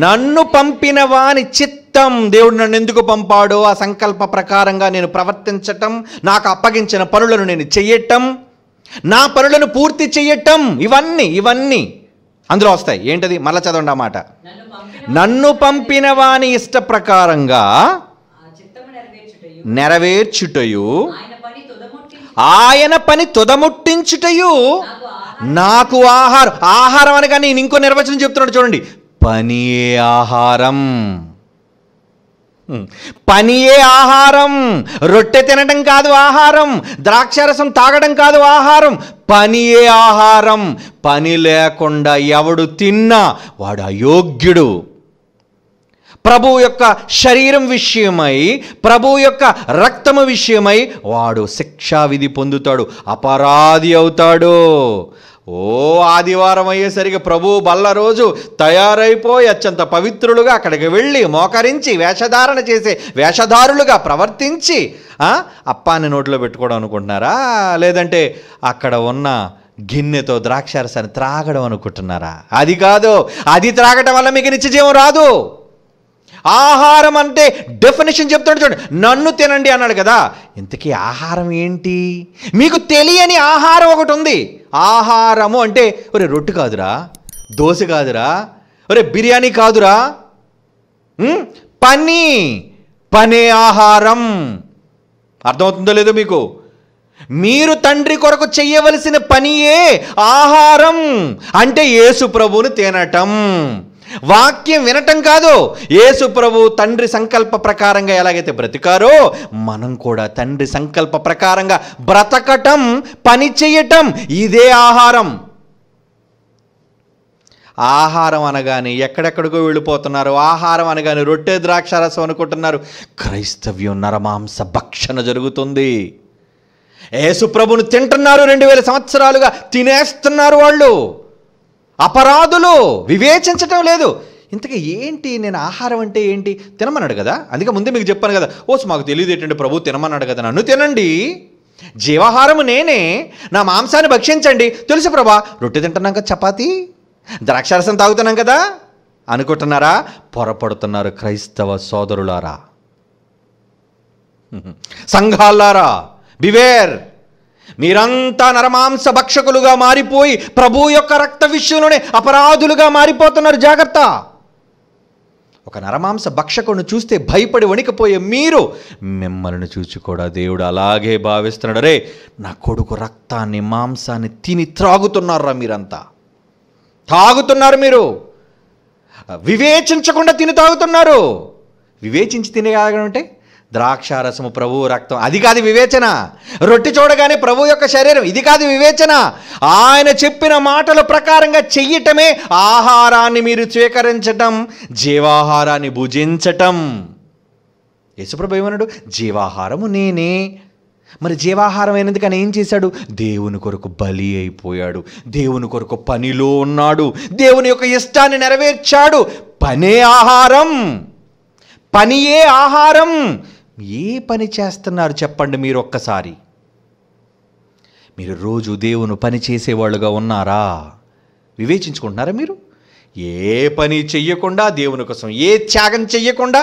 నన్ను పంపిన వాని చిత్తం దేవుడు నన్ను ఎందుకు పంపాడో ఆ సంకల్ప ప్రకారంగా నేను ప్రవర్తించటం నాకు అప్పగించిన పనులను నేను చెయ్యటం నా పనులను పూర్తి చెయ్యటం ఇవన్నీ ఇవన్నీ అందులో వస్తాయి ఏంటది మళ్ళా చదవండి ఆ మాట నన్ను పంపిన వాని ఇష్ట ప్రకారంగా నెరవేర్చుటయు ఆయన పని తుదముట్టించుటయు నాకు ఆహారం ఆహారం అనగా నేను ఇంకో నిర్వచనం చెప్తున్నాడు చూడండి పని ఆహారం పనియే ఆహారం రొట్టె తినడం కాదు ఆహారం ద్రాక్షరసం తాగడం కాదు ఆహారం పనియే ఆహారం పని లేకుండా ఎవడు తిన్నా వాడు అయోగ్యుడు ప్రభు యొక్క శరీరం విషయమై ప్రభువు యొక్క రక్తము విషయమై వాడు శిక్షావిధి పొందుతాడు అపరాధి అవుతాడు ఓ ఆదివారం అయ్యేసరికి ప్రభు బల్ల రోజు తయారైపోయి అత్యంత పవిత్రులుగా అక్కడికి వెళ్ళి మోకరించి వేషధారణ చేసే వేషధారులుగా ప్రవర్తించి అప్పాన్ని నోట్లో పెట్టుకోవడం అనుకుంటున్నారా లేదంటే అక్కడ ఉన్న గిన్నెతో ద్రాక్షారసాన్ని త్రాగడం అనుకుంటున్నారా అది కాదు అది త్రాగటం వల్ల మీకు నిత్యజీవం రాదు ఆహారం అంటే డెఫినేషన్ చెప్తాడు చూడండి నన్ను తినండి అన్నాడు కదా ఇంతకీ ఆహారం ఏంటి మీకు తెలియని ఆహారం ఒకటి ఉంది ఆహారము అంటే ఒరే రొట్టు కాదురా దోశ కాదురా ఒరే బిర్యానీ కాదురా పని పనే ఆహారం అర్థమవుతుందో లేదో మీకు మీరు తండ్రి కొరకు చేయవలసిన పనియే ఆహారం అంటే యేసు ప్రభువుని తినటం వాక్యం వినటం కాదు యేసు ప్రభు తండ్రి సంకల్ప ప్రకారంగా ఎలాగైతే బ్రతికారో మనం కూడా తండ్రి సంకల్ప ప్రకారంగా బ్రతకటం పని ఇదే ఆహారం ఆహారం అనగానే ఎక్కడెక్కడికో వెళ్ళిపోతున్నారు ఆహారం అనగానే రొట్టె ద్రాక్షారసం అనుకుంటున్నారు క్రైస్తవ్యం నరమాంస భక్షణ జరుగుతుంది యేసుప్రభును తింటున్నారు రెండు వేల సంవత్సరాలుగా తినేస్తున్నారు వాళ్ళు అపరాధులు వివేచించటం లేదు ఇంతకీ ఏంటి నేను ఆహారం అంటే ఏంటి తినమన్నాడు కదా అందుకే ముందే మీకు చెప్పాను కదా ఓస్ మాకు తెలియదు ఏంటంటే ప్రభు తినమన్నాడు కదా నన్ను తినండి జీవాహారము నేనే నా మాంసాన్ని భక్షించండి తెలుసు ప్రభా రొట్టె తింటున్నాం కదా చపాతి ద్రాక్షారసం తాగుతున్నాం కదా అనుకుంటున్నారా పొరపడుతున్నారు క్రైస్తవ సోదరులారా సంఘాలారా బివేర్ మీరంతా నరమాంస భక్షకులుగా మారిపోయి ప్రభు యొక్క రక్త విషయంలోనే అపరాధులుగా మారిపోతున్నారు జాగ్రత్త ఒక నరమాంస భక్షకుడిని చూస్తే భయపడి వణికిపోయే మీరు మిమ్మల్ని చూచి కూడా దేవుడు అలాగే భావిస్తున్నాడు రే నా కొడుకు రక్తాన్ని మాంసాన్ని తిని త్రాగుతున్నారా మీరంతా తాగుతున్నారు మీరు వివేచించకుండా తిని తాగుతున్నారు వివేచించి తినే అంటే ద్రాక్షారసము ప్రభు రక్తం అది కాదు వివేచన రొట్టి చూడగానే ప్రభు యొక్క శరీరం ఇది కాదు వివేచన ఆయన చెప్పిన మాటల ప్రకారంగా చెయ్యటమే ఆహారాన్ని మీరు స్వీకరించటం జీవాహారాన్ని భుజించటం యేసుప్రభు ఏమన్నాడు జీవాహారము నేనే మరి జీవాహారం అయినందుకని ఏం చేశాడు దేవుని కొరకు బలి అయిపోయాడు దేవుని కొరకు పనిలో ఉన్నాడు దేవుని యొక్క ఇష్టాన్ని నెరవేర్చాడు పనే ఆహారం పనియే ఆహారం ఏ పని చేస్తున్నారు చెప్పండి మీరు ఒక్కసారి మీరు రోజు దేవుని పని చేసేవాళ్ళుగా ఉన్నారా వివేచించుకుంటున్నారా మీరు ఏ పని చెయ్యకుండా దేవుని కోసం ఏ త్యాగం చెయ్యకుండా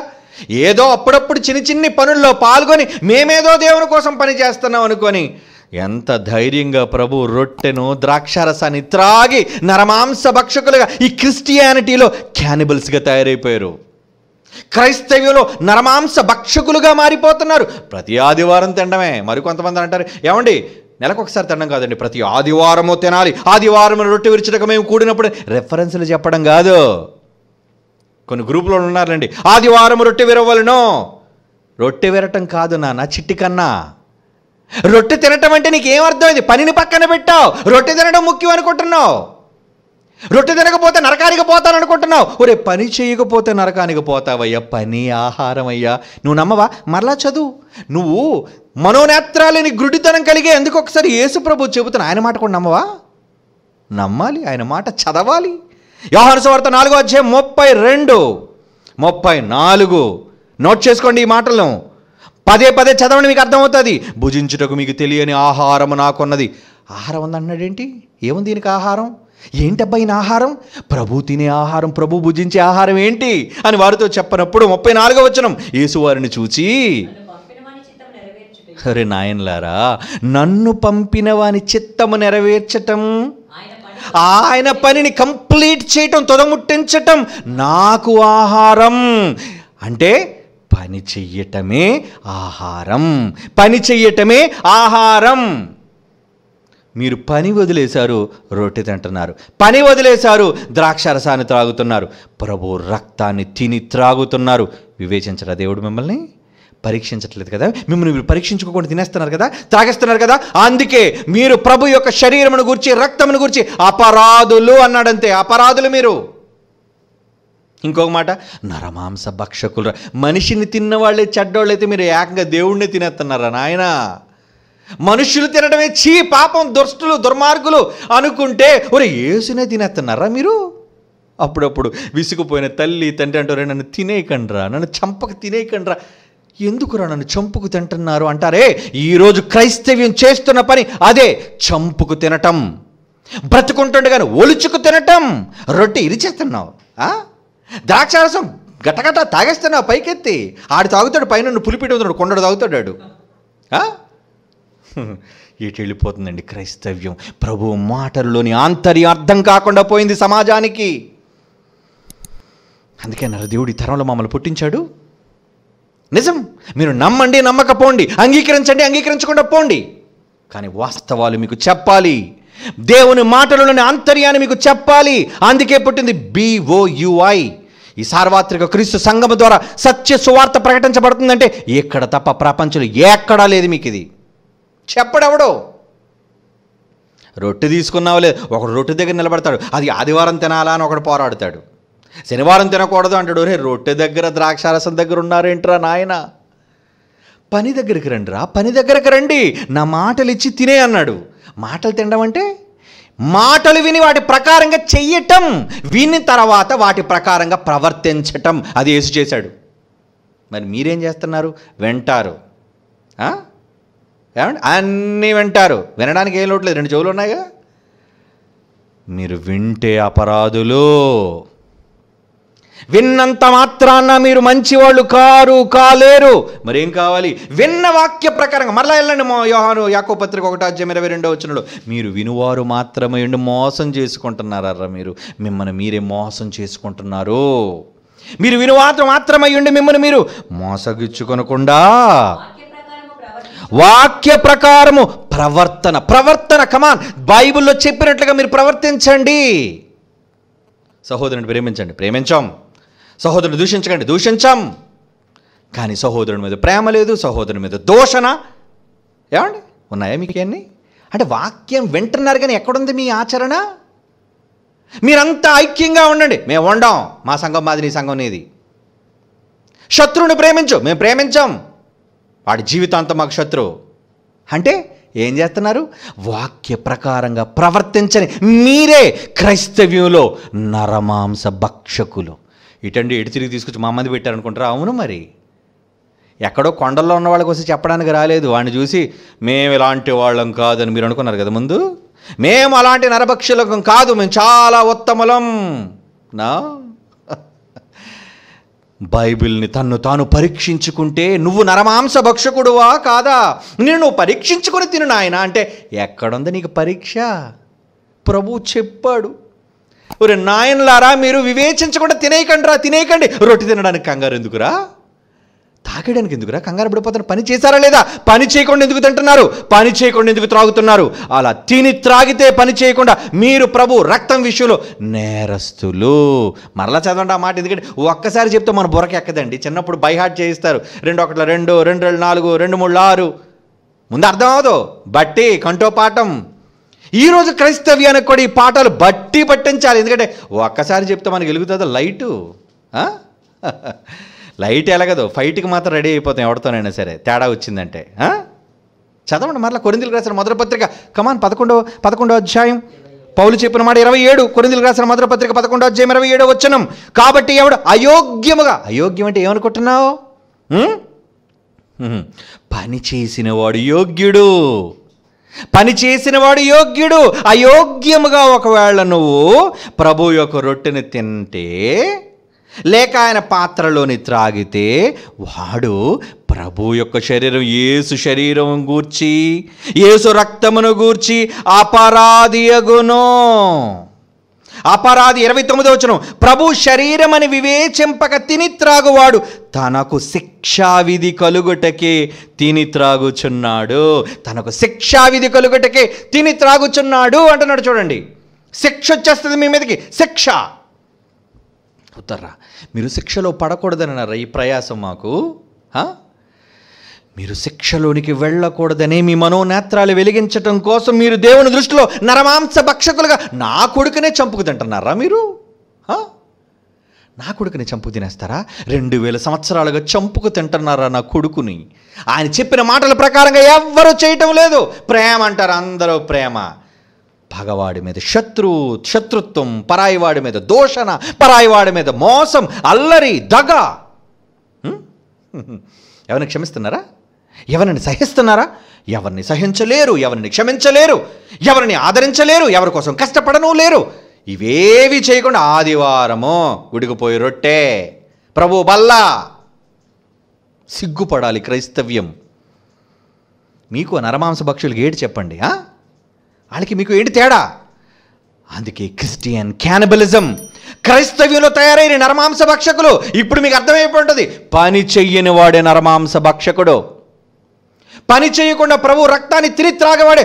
ఏదో అప్పుడప్పుడు చిన్న చిన్ని పనుల్లో పాల్గొని మేమేదో దేవుని కోసం పని చేస్తున్నాం అనుకొని ఎంత ధైర్యంగా ప్రభు రొట్టెను ద్రాక్షారసాన్ని త్రాగి నరమాంస భక్షకులుగా ఈ క్రిస్టియానిటీలో క్యానిబల్స్గా తయారైపోయారు క్రైస్తవ్యంలో నరమాంస భక్షకులుగా మారిపోతున్నారు ప్రతి ఆదివారం తినడమే మరికొంతమంది అంటారు ఏమండి నెలకు ఒకసారి తినడం కాదండి ప్రతి ఆదివారము తినాలి ఆదివారం రొట్టె విరిచటకు మేము కూడినప్పుడు రెఫరెన్స్లు చెప్పడం కాదు కొన్ని గ్రూపులో ఉన్నారండి ఆదివారం రొట్టె విరవలను రొట్టె విరటం కాదు నాన్న చిట్టి కన్నా రొట్టె తినటం అంటే నీకేం అర్థమైంది పనిని పక్కన పెట్టావు రొట్టె తినడం ముఖ్యం అనుకుంటున్నావు రొట్టె తినకపోతే నరకానికి పోతాను అనుకుంటున్నావు ఒరే పని చేయకపోతే నరకానికి పోతావయ్యా పని ఆహారం అయ్యా నువ్వు నమ్మవా మరలా చదువు నువ్వు మనోనేత్రాలని గుడితనం కలిగే ఎందుకు ఒకసారి యేసుప్రభు చెబుతున్నా ఆయన మాట కూడా నమ్మవా నమ్మాలి ఆయన మాట చదవాలి వార్త నాలుగో అధ్యాయం ముప్పై రెండు ముప్పై నాలుగు నోట్ చేసుకోండి ఈ మాటలను పదే పదే చదవండి మీకు అర్థమవుతుంది భుజించుటకు మీకు తెలియని ఆహారం నాకున్నది ఆహారం ఉందన్నాడేంటి ఏముంది దీనికి ఆహారం ఏంటబ్బాయి ఈయన ఆహారం ప్రభు తినే ఆహారం ప్రభు భుజించే ఆహారం ఏంటి అని వారితో చెప్పనప్పుడు ముప్పై నాలుగో వచనం యేసువారిని చూచి అరే నాయన్లారా నన్ను పంపిన వాని చిత్తము నెరవేర్చటం ఆయన పనిని కంప్లీట్ చేయటం తొదముట్టించటం నాకు ఆహారం అంటే పని చెయ్యటమే ఆహారం పని చెయ్యటమే ఆహారం మీరు పని వదిలేశారు రొట్టె తింటున్నారు పని వదిలేశారు ద్రాక్ష రసాన్ని త్రాగుతున్నారు ప్రభు రక్తాన్ని తిని త్రాగుతున్నారు వివేచించరా దేవుడు మిమ్మల్ని పరీక్షించట్లేదు కదా మిమ్మల్ని మీరు పరీక్షించుకోకుండా తినేస్తున్నారు కదా త్రాగేస్తున్నారు కదా అందుకే మీరు ప్రభు యొక్క శరీరమును గురించి రక్తమును గురించి అపరాధులు అన్నాడంతే అపరాధులు మీరు ఇంకొక మాట నరమాంస భక్షకులు మనిషిని తిన్నవాళ్ళే చెడ్డవాళ్ళైతే మీరు ఏకంగా దేవుణ్ణి తినేస్తున్నారా నాయనా మనుషులు తినడమే చీ పాపం దుర్స్తులు దుర్మార్గులు అనుకుంటే ఒరే ఏసునే తినేస్తున్నారా మీరు అప్పుడప్పుడు విసుగుపోయిన తల్లి తండ్రి అంటారే నన్ను తినేయకండ్రా నన్ను చంపక తినేయకండ్రా ఎందుకురా నన్ను చంపుకు తింటున్నారు అంటారే ఈరోజు క్రైస్తవ్యం చేస్తున్న పని అదే చంపుకు తినటం బ్రతుకుంటుండే కానీ ఒలుచుకు తినటం రొట్టె ఇరిచేస్తున్నావు ద్రాక్షారసం గటగట తాగేస్తున్నావు పైకెత్తి ఆడు తాగుతాడు పైన పులిపిటి కొండడు తాగుతాడు [LAUGHS] ఇటు వెళ్ళిపోతుందండి క్రైస్తవ్యం ప్రభు మాటల్లోని అర్థం కాకుండా పోయింది సమాజానికి అందుకే నర ఈ తరంలో మమ్మల్ని పుట్టించాడు నిజం మీరు నమ్మండి నమ్మకపోండి అంగీకరించండి అంగీకరించకుండా పోండి కానీ వాస్తవాలు మీకు చెప్పాలి దేవుని మాటలలోని ఆంతర్యాన్ని మీకు చెప్పాలి అందుకే పుట్టింది బిఓయుఐ ఈ సార్వత్రిక క్రీస్తు సంఘము ద్వారా సత్య సువార్త ప్రకటించబడుతుందంటే ఎక్కడ తప్ప ప్రపంచంలో ఎక్కడా లేదు మీకు ఇది చెప్పడెవడో రొట్టె తీసుకున్నావు లేదు ఒకడు రొట్టె దగ్గర నిలబడతాడు అది ఆదివారం తినాలా అని ఒకడు పోరాడతాడు శనివారం తినకూడదు అంటాడు రే రొట్టె దగ్గర ద్రాక్షారసం దగ్గర ఉన్నారేంట్రా నాయన పని దగ్గరికి రండి రా పని దగ్గరికి రండి నా మాటలు ఇచ్చి తినే అన్నాడు మాటలు తినడం అంటే మాటలు విని వాటి ప్రకారంగా చెయ్యటం విని తర్వాత వాటి ప్రకారంగా ప్రవర్తించటం అది వేసి చేశాడు మరి మీరేం చేస్తున్నారు వింటారు ఏమంటే అన్నీ వింటారు వినడానికి ఏం లోట్లేదు రెండు చెవులు ఉన్నాయిగా మీరు వింటే అపరాధులు విన్నంత మాత్రాన మీరు మంచివాళ్ళు కారు కాలేరు మరి ఏం కావాలి విన్న వాక్య ప్రకారంగా మరలా వెళ్ళండి మా యోహాను యాకో పత్రిక ఒకటి అధ్యయం ఇరవై రెండో వచ్చినాడు మీరు వినువారు మాత్రమే మోసం చేసుకుంటున్నారా మీరు మిమ్మల్ని మీరే మోసం చేసుకుంటున్నారు మీరు వినువాత మాత్రమై ఉండి మిమ్మల్ని మీరు మోసగిచ్చుకొనకుండా వాక్య ప్రకారము ప్రవర్తన ప్రవర్తన కమాన్ బైబిల్లో చెప్పినట్లుగా మీరు ప్రవర్తించండి సహోదరుని ప్రేమించండి ప్రేమించాం సహోదరుని దూషించకండి దూషించాం కానీ సహోదరుని మీద ప్రేమ లేదు సహోదరుని మీద దోషణ ఏమండి ఉన్నాయా మీకు అన్నీ అంటే వాక్యం వింటున్నారు కానీ ఎక్కడుంది మీ ఆచరణ మీరంతా ఐక్యంగా ఉండండి మేము వండాం మా సంఘం మాది నీ సంఘం నీది శత్రువుని ప్రేమించు మేము ప్రేమించాం వాడి జీవితాంతం మాకు శత్రువు అంటే ఏం చేస్తున్నారు వాక్య ప్రకారంగా ప్రవర్తించని మీరే క్రైస్తవ్యంలో నరమాంస భక్షకులు ఇటండి ఎటు తిరిగి తీసుకొచ్చి మా మంది పెట్టారనుకుంటారా అవును మరి ఎక్కడో కొండల్లో ఉన్న వాళ్ళకి వచ్చి చెప్పడానికి రాలేదు వాడిని చూసి మేము ఇలాంటి వాళ్ళం కాదని మీరు అనుకున్నారు కదా ముందు మేము అలాంటి నరభక్షులకం కాదు మేము చాలా ఉత్తమలం నా బైబిల్ని తన్ను తాను పరీక్షించుకుంటే నువ్వు నరమాంస భక్షకుడువా కాదా నేను నువ్వు పరీక్షించుకుని తిను నాయన అంటే ఎక్కడుంది నీకు పరీక్ష ప్రభు చెప్పాడు ఒరే నాయనలారా మీరు వివేచించకుండా తినేయకండి రా తినేయకండి రొట్టె తినడానికి కంగారు ఎందుకురా తాగడానికి ఎందుకురా కంగారు పడిపోతున్న పని చేశారా లేదా పని చేయకుండా ఎందుకు తింటున్నారు పని చేయకుండా ఎందుకు త్రాగుతున్నారు అలా తిని త్రాగితే పని చేయకుండా మీరు ప్రభు రక్తం విషయంలో నేరస్తులు మరలా చదవండి ఆ మాట ఎందుకంటే ఒక్కసారి చెప్తే మన బుర్రకి ఎక్కదండి చిన్నప్పుడు బైహార్ట్ చేయిస్తారు రెండు ఒకటి రెండు రెండు రెండు నాలుగు రెండు మూడు ఆరు ముందు అర్థం అవదు బట్టి కంటో పాఠం ఈరోజు క్రైస్తవ్యానికి కూడా ఈ పాఠాలు బట్టి పట్టించాలి ఎందుకంటే ఒక్కసారి చెప్తే మనకి వెలుగుతుందా లైటు [LAUGHS] లైట్ ఎలగదు ఫైట్కి మాత్రం రెడీ అయిపోతాం ఎవరితోనైనా సరే తేడా వచ్చిందంటే చదవండి మరలా కొరిందులు రాసిన మధురపత్రిక పత్రిక కమాన్ పదకొండవ పదకొండవ అధ్యాయం పౌలు చెప్పిన మాట ఇరవై ఏడు కొరిందులు రాసిన మధురపత్రిక పత్రిక పదకొండవ అధ్యాయం ఇరవై ఏడో వచ్చనం కాబట్టి ఎవడు అయోగ్యముగా అయోగ్యం అంటే ఏమనుకుంటున్నావు పని చేసినవాడు యోగ్యుడు పని చేసినవాడు యోగ్యుడు అయోగ్యముగా ఒకవేళ నువ్వు ప్రభు యొక్క రొట్టెని తింటే లేక ఆయన పాత్రలోని త్రాగితే వాడు ప్రభు యొక్క శరీరం ఏసు శరీరం గూర్చి ఏసు రక్తమును గూర్చి అపరాధియగును అపరాధి ఇరవై తొమ్మిదో వచనం ప్రభు శరీరమని వివేచింపక తిని త్రాగువాడు తనకు శిక్షావిధి కలుగుటకే తిని త్రాగుచున్నాడు తనకు శిక్షావిధి కలుగుటకే తిని త్రాగుచున్నాడు అంటున్నాడు చూడండి శిక్ష వచ్చేస్తుంది మీ మీదకి శిక్ష ఉత్తర్రా మీరు శిక్షలో అన్నారా ఈ ప్రయాసం మాకు మీరు శిక్షలోనికి వెళ్ళకూడదనే మీ మనోనేత్రాలు వెలిగించటం కోసం మీరు దేవుని దృష్టిలో నరమాంస భక్షకులుగా నా కొడుకునే చంపుకు తింటున్నారా మీరు నా కొడుకుని చంపు తినేస్తారా రెండు వేల సంవత్సరాలుగా చంపుకు తింటున్నారా నా కొడుకుని ఆయన చెప్పిన మాటల ప్రకారంగా ఎవ్వరూ చేయటం లేదు ప్రేమ అంటారు అందరూ ప్రేమ పగవాడి మీద శత్రు శత్రుత్వం పరాయివాడి మీద దోషణ పరాయివాడి మీద మోసం అల్లరి దగ ఎవరిని క్షమిస్తున్నారా ఎవరిని సహిస్తున్నారా ఎవరిని సహించలేరు ఎవరిని క్షమించలేరు ఎవరిని ఆదరించలేరు ఎవరి కోసం కష్టపడను లేరు ఇవేవి చేయకుండా ఆదివారము ఉడికిపోయి రొట్టె ప్రభు బల్లా సిగ్గుపడాలి క్రైస్తవ్యం మీకు నరమాంస భక్షులు ఏడు చెప్పండి వాళ్ళకి మీకు ఏంటి తేడా అందుకే క్రిస్టియన్ క్యానబలిజం క్రైస్తవ్యంలో తయారైన నరమాంస భక్షకులు ఇప్పుడు మీకు అర్థమైపోతుంది పని చెయ్యని వాడే నరమాంస భక్షకుడు పని చేయకుండా ప్రభు రక్తాన్ని తిరిగి త్రాగవాడే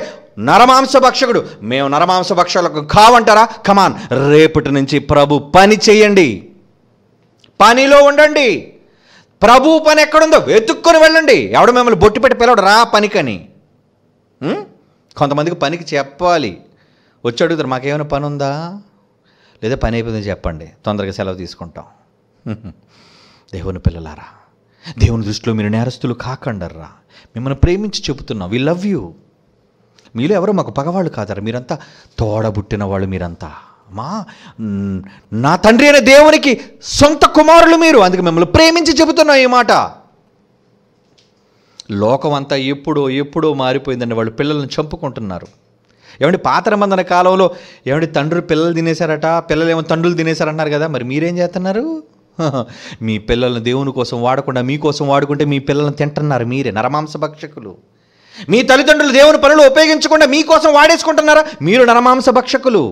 నరమాంస భక్షకుడు మేము నరమాంస భక్షకులకు కావంటారా కమాన్ రేపటి నుంచి ప్రభు పని చేయండి పనిలో ఉండండి ప్రభు పని ఎక్కడుందో వెతుక్కొని వెళ్ళండి ఎవడు మిమ్మల్ని బొట్టు పెట్టి పిలవడు రా పనికని కొంతమందికి పనికి చెప్పాలి వచ్చి అడుగుతారు మాకేమైనా పని ఉందా లేదా పని అయిపోయిందని చెప్పండి తొందరగా సెలవు తీసుకుంటాం [LAUGHS] దేవుని పిల్లలారా దేవుని దృష్టిలో మీరు నేరస్తులు కాకండర్రా మిమ్మల్ని ప్రేమించి చెబుతున్నాం వి లవ్ యూ మీలో ఎవరో మాకు పగవాళ్ళు కాదరా మీరంతా తోడబుట్టిన వాళ్ళు మీరంతా మా నా తండ్రి అయిన దేవునికి సొంత కుమారులు మీరు అందుకే మిమ్మల్ని ప్రేమించి చెబుతున్నాం ఈ మాట లోకమంతా ఎప్పుడో ఎప్పుడో మారిపోయిందండి వాళ్ళు పిల్లల్ని చంపుకుంటున్నారు ఏమంటే పాతర మందన కాలంలో ఏమంటే తండ్రులు పిల్లలు తినేశారట పిల్లలు ఏమో తండ్రులు తినేశారంటున్నారు కదా మరి మీరేం చేస్తున్నారు [LAUGHS] మీ పిల్లలను దేవుని కోసం వాడకుండా మీకోసం వాడుకుంటే మీ పిల్లల్ని తింటున్నారు మీరే నరమాంస భక్షకులు మీ తల్లిదండ్రులు దేవుని పనులు ఉపయోగించకుండా మీకోసం వాడేసుకుంటున్నారా మీరు నరమాంస భక్షకులు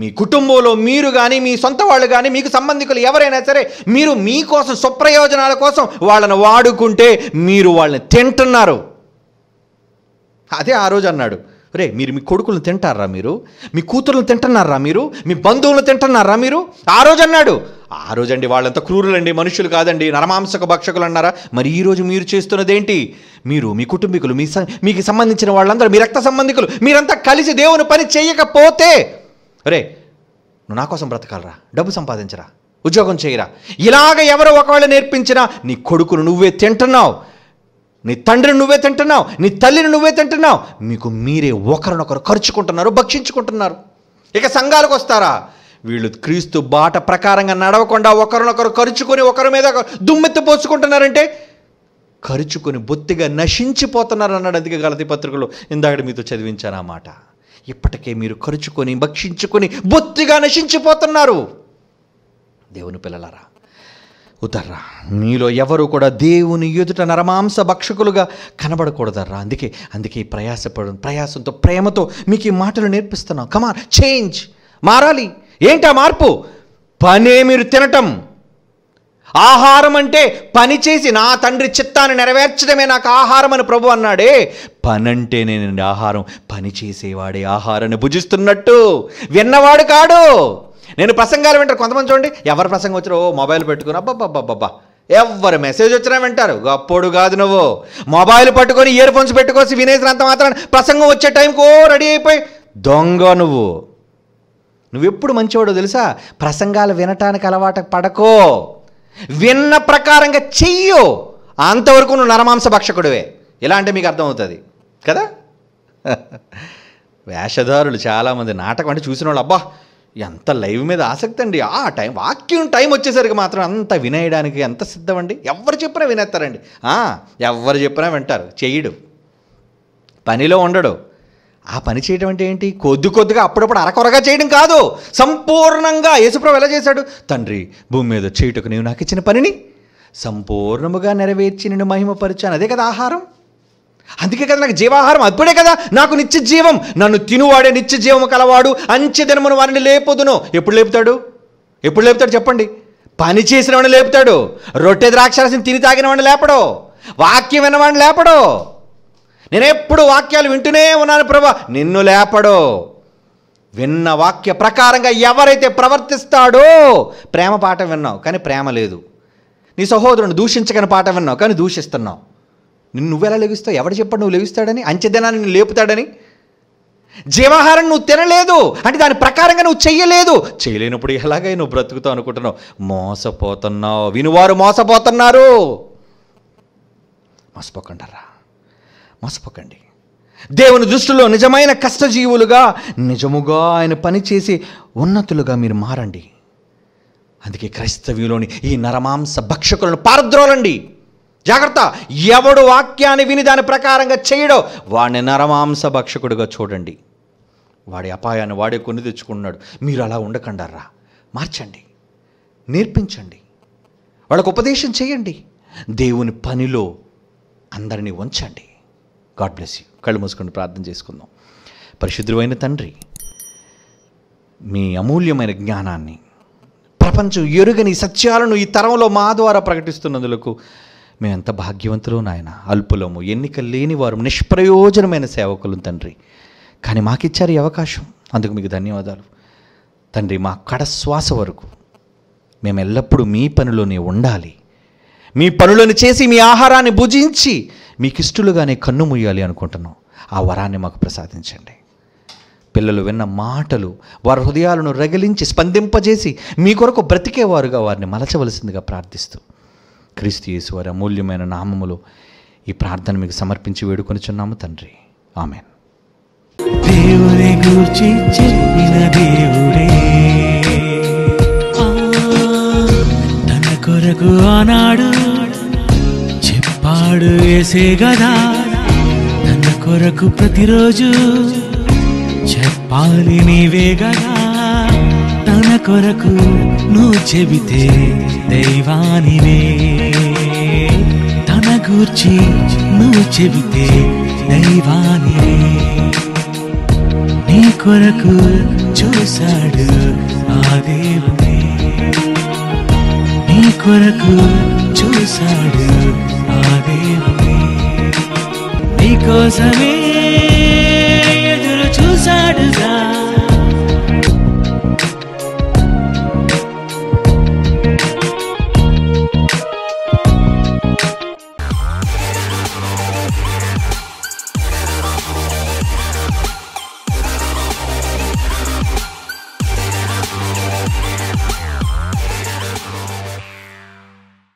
మీ కుటుంబంలో మీరు కానీ మీ సొంత వాళ్ళు కానీ మీకు సంబంధికులు ఎవరైనా సరే మీరు మీకోసం స్వప్రయోజనాల కోసం వాళ్ళని వాడుకుంటే మీరు వాళ్ళని తింటున్నారు అదే ఆ రోజు అన్నాడు రే మీరు మీ కొడుకులను తింటారా మీరు మీ కూతుర్లను తింటున్నారా మీరు మీ బంధువులను తింటున్నారా మీరు ఆ రోజు అన్నాడు ఆ రోజండి వాళ్ళంతా క్రూరులండి మనుషులు కాదండి నరమాంసక భక్షకులు అన్నారా మరి ఈరోజు మీరు చేస్తున్నదేంటి మీరు మీ కుటుంబీకులు మీ మీకు సంబంధించిన వాళ్ళందరూ మీ రక్త సంబంధికులు మీరంతా కలిసి దేవుని పని చేయకపోతే రే నువ్వు నా కోసం బ్రతకాలరా డబ్బు సంపాదించరా ఉద్యోగం చేయరా ఇలాగ ఎవరో ఒకవేళ నేర్పించినా నీ కొడుకును నువ్వే తింటున్నావు నీ తండ్రిని నువ్వే తింటున్నావు నీ తల్లిని నువ్వే తింటున్నావు మీకు మీరే ఒకరినొకరు ఖర్చుకుంటున్నారు భక్షించుకుంటున్నారు ఇక సంఘాలకు వస్తారా వీళ్ళు క్రీస్తు బాట ప్రకారంగా నడవకుండా ఒకరినొకరు ఖర్చుకొని ఒకరి మీద దుమ్మెత్తి పోసుకుంటున్నారంటే ఖర్చుకొని బొత్తిగా నశించిపోతున్నారు అన్నాడు అందుకే గలతి పత్రికలు ఇందాక మీతో చదివించాను ఆ మాట ఇప్పటికే మీరు ఖర్చుకొని భక్షించుకొని బొత్తిగా నశించిపోతున్నారు దేవుని పిల్లలరా ఉదర్రా మీలో ఎవరు కూడా దేవుని ఎదుట నరమాంస భక్షకులుగా కనబడకూడదర్రా అందుకే అందుకే ప్రయాసపడు ప్రయాసంతో ప్రేమతో మీకు ఈ మాటలు నేర్పిస్తున్నాం కమా చేంజ్ మారాలి ఏంటా మార్పు పనే మీరు తినటం ఆహారం అంటే పని చేసి నా తండ్రి చిత్తాన్ని నెరవేర్చడమే నాకు ఆహారం అని ప్రభు అన్నాడే పనంటే నేనండి ఆహారం పని చేసేవాడే ఆహారాన్ని భుజిస్తున్నట్టు విన్నవాడు కాడు నేను ప్రసంగాలు వింటారు కొంతమంది చూడండి ఎవరు ప్రసంగం వచ్చినా ఓ మొబైల్ పెట్టుకుని అబ్బాబ్బాబ్బాబ్బా ఎవరు మెసేజ్ వచ్చినా వింటారు అప్పుడు కాదు నువ్వు మొబైల్ పట్టుకొని ఇయర్ ఫోన్స్ పెట్టుకోసి వినేసినంత మాత్రం ప్రసంగం వచ్చే టైంకి ఓ రెడీ అయిపోయి దొంగ నువ్వు నువ్వెప్పుడు మంచివాడో తెలుసా ప్రసంగాలు వినటానికి అలవాటు పడకో విన్న ప్రకారంగా చెయ్యో అంతవరకు నువ్వు నరమాంస భక్షకుడివే ఇలా అంటే మీకు అర్థమవుతుంది కదా [LAUGHS] వేషధారులు చాలామంది నాటకం అంటే చూసిన వాళ్ళు అబ్బా ఎంత లైవ్ మీద ఆసక్తి అండి ఆ టైం వాక్యం టైం వచ్చేసరికి మాత్రం అంత వినేయడానికి ఎంత సిద్ధం అండి ఎవరు చెప్పినా వినేస్తారండి ఎవరు చెప్పినా వింటారు చేయడు పనిలో ఉండడు ఆ పని చేయడం అంటే ఏంటి కొద్ది కొద్దిగా అప్పుడప్పుడు అరకొరగా చేయడం కాదు సంపూర్ణంగా యేసుప్రభు ఎలా చేశాడు తండ్రి భూమి మీద చేయుటకు నీవు నాకు ఇచ్చిన పనిని సంపూర్ణముగా నెరవేర్చి నేను మహిమపరిచాను అదే కదా ఆహారం అందుకే కదా నాకు జీవాహారం అప్పుడే కదా నాకు నిత్య జీవం నన్ను తినువాడే నిత్య జీవం కలవాడు అంచె దినమును వారిని లేపుదును ఎప్పుడు లేపుతాడు ఎప్పుడు లేపుతాడు చెప్పండి పని చేసిన వాడిని లేపుతాడు రొట్టె ద్రాక్షరసం తిని తాగిన వాడిని లేపడు వాక్యం విన్నవాడిని లేపడు నేనెప్పుడు వాక్యాలు వింటూనే ఉన్నాను ప్రభా నిన్ను లేపడో విన్న వాక్య ప్రకారంగా ఎవరైతే ప్రవర్తిస్తాడో ప్రేమ పాట విన్నావు కానీ ప్రేమ లేదు నీ సహోదరుని దూషించకని పాట విన్నావు కానీ దూషిస్తున్నావు నిన్ను నువ్వెలా లెగిస్తావు ఎవడు చెప్పాడు నువ్వు లెగిస్తాడని అంచెదనాన్ని నిన్ను లేపుతాడని జీవాహారం నువ్వు తినలేదు అంటే దాని ప్రకారంగా నువ్వు చెయ్యలేదు చేయలేనప్పుడు ఎలాగై నువ్వు బ్రతుకుతావు అనుకుంటున్నావు మోసపోతున్నావు వినువారు మోసపోతున్నారు మోసపోకుండా మోసపోకండి దేవుని దృష్టిలో నిజమైన కష్టజీవులుగా నిజముగా ఆయన పనిచేసి ఉన్నతులుగా మీరు మారండి అందుకే క్రైస్తవ్యులోని ఈ నరమాంస భక్షకులను పారద్రోలండి జాగ్రత్త ఎవడు వాక్యాన్ని విని దాని ప్రకారంగా చేయడో వాడిని నరమాంస భక్షకుడిగా చూడండి వాడి అపాయాన్ని వాడే కొన్ని తెచ్చుకున్నాడు మీరు అలా ఉండకండారా మార్చండి నేర్పించండి వాళ్ళకు ఉపదేశం చేయండి దేవుని పనిలో అందరినీ ఉంచండి గాడ్ బ్లెస్ యూ కళ్ళు మూసుకొని ప్రార్థన చేసుకుందాం పరిశుద్ధుడైన తండ్రి మీ అమూల్యమైన జ్ఞానాన్ని ప్రపంచం ఎరుగని సత్యాలను ఈ తరంలో మా ద్వారా ప్రకటిస్తున్నందులకు మేమెంత భాగ్యవంతులు నాయన అల్పులము ఎన్నిక లేని వారు నిష్ప్రయోజనమైన సేవకులు తండ్రి కానీ మాకిచ్చారు ఈ అవకాశం అందుకు మీకు ధన్యవాదాలు తండ్రి మా కడశ్వాస వరకు మేము ఎల్లప్పుడూ మీ పనిలోనే ఉండాలి మీ పనులను చేసి మీ ఆహారాన్ని భుజించి మీకు ఇష్టలుగానే కన్ను ముయ్యాలి అనుకుంటున్నాం ఆ వరాన్ని మాకు ప్రసాదించండి పిల్లలు విన్న మాటలు వారి హృదయాలను రగిలించి స్పందింపజేసి మీ కొరకు బ్రతికేవారుగా వారిని మలచవలసిందిగా ప్రార్థిస్తూ క్రీస్తు యేసు వారి అమూల్యమైన నామములు ఈ ప్రార్థన మీకు సమర్పించి వేడుకొనిచున్నాము తండ్రి ఆమె ఆనాడు వాడు వేసే గదా తన కొరకు ప్రతిరోజు చెప్పాలి నీవే గదా తన కొరకు నువ్వు చెబితే దైవానినే తన గూర్చి నువ్వు చెబితే దైవాని నీ కొరకు చూశాడు ఆ దేవుడే నీ కొరకు చూశాడు కోసమే ఎదురు చూశాడుగా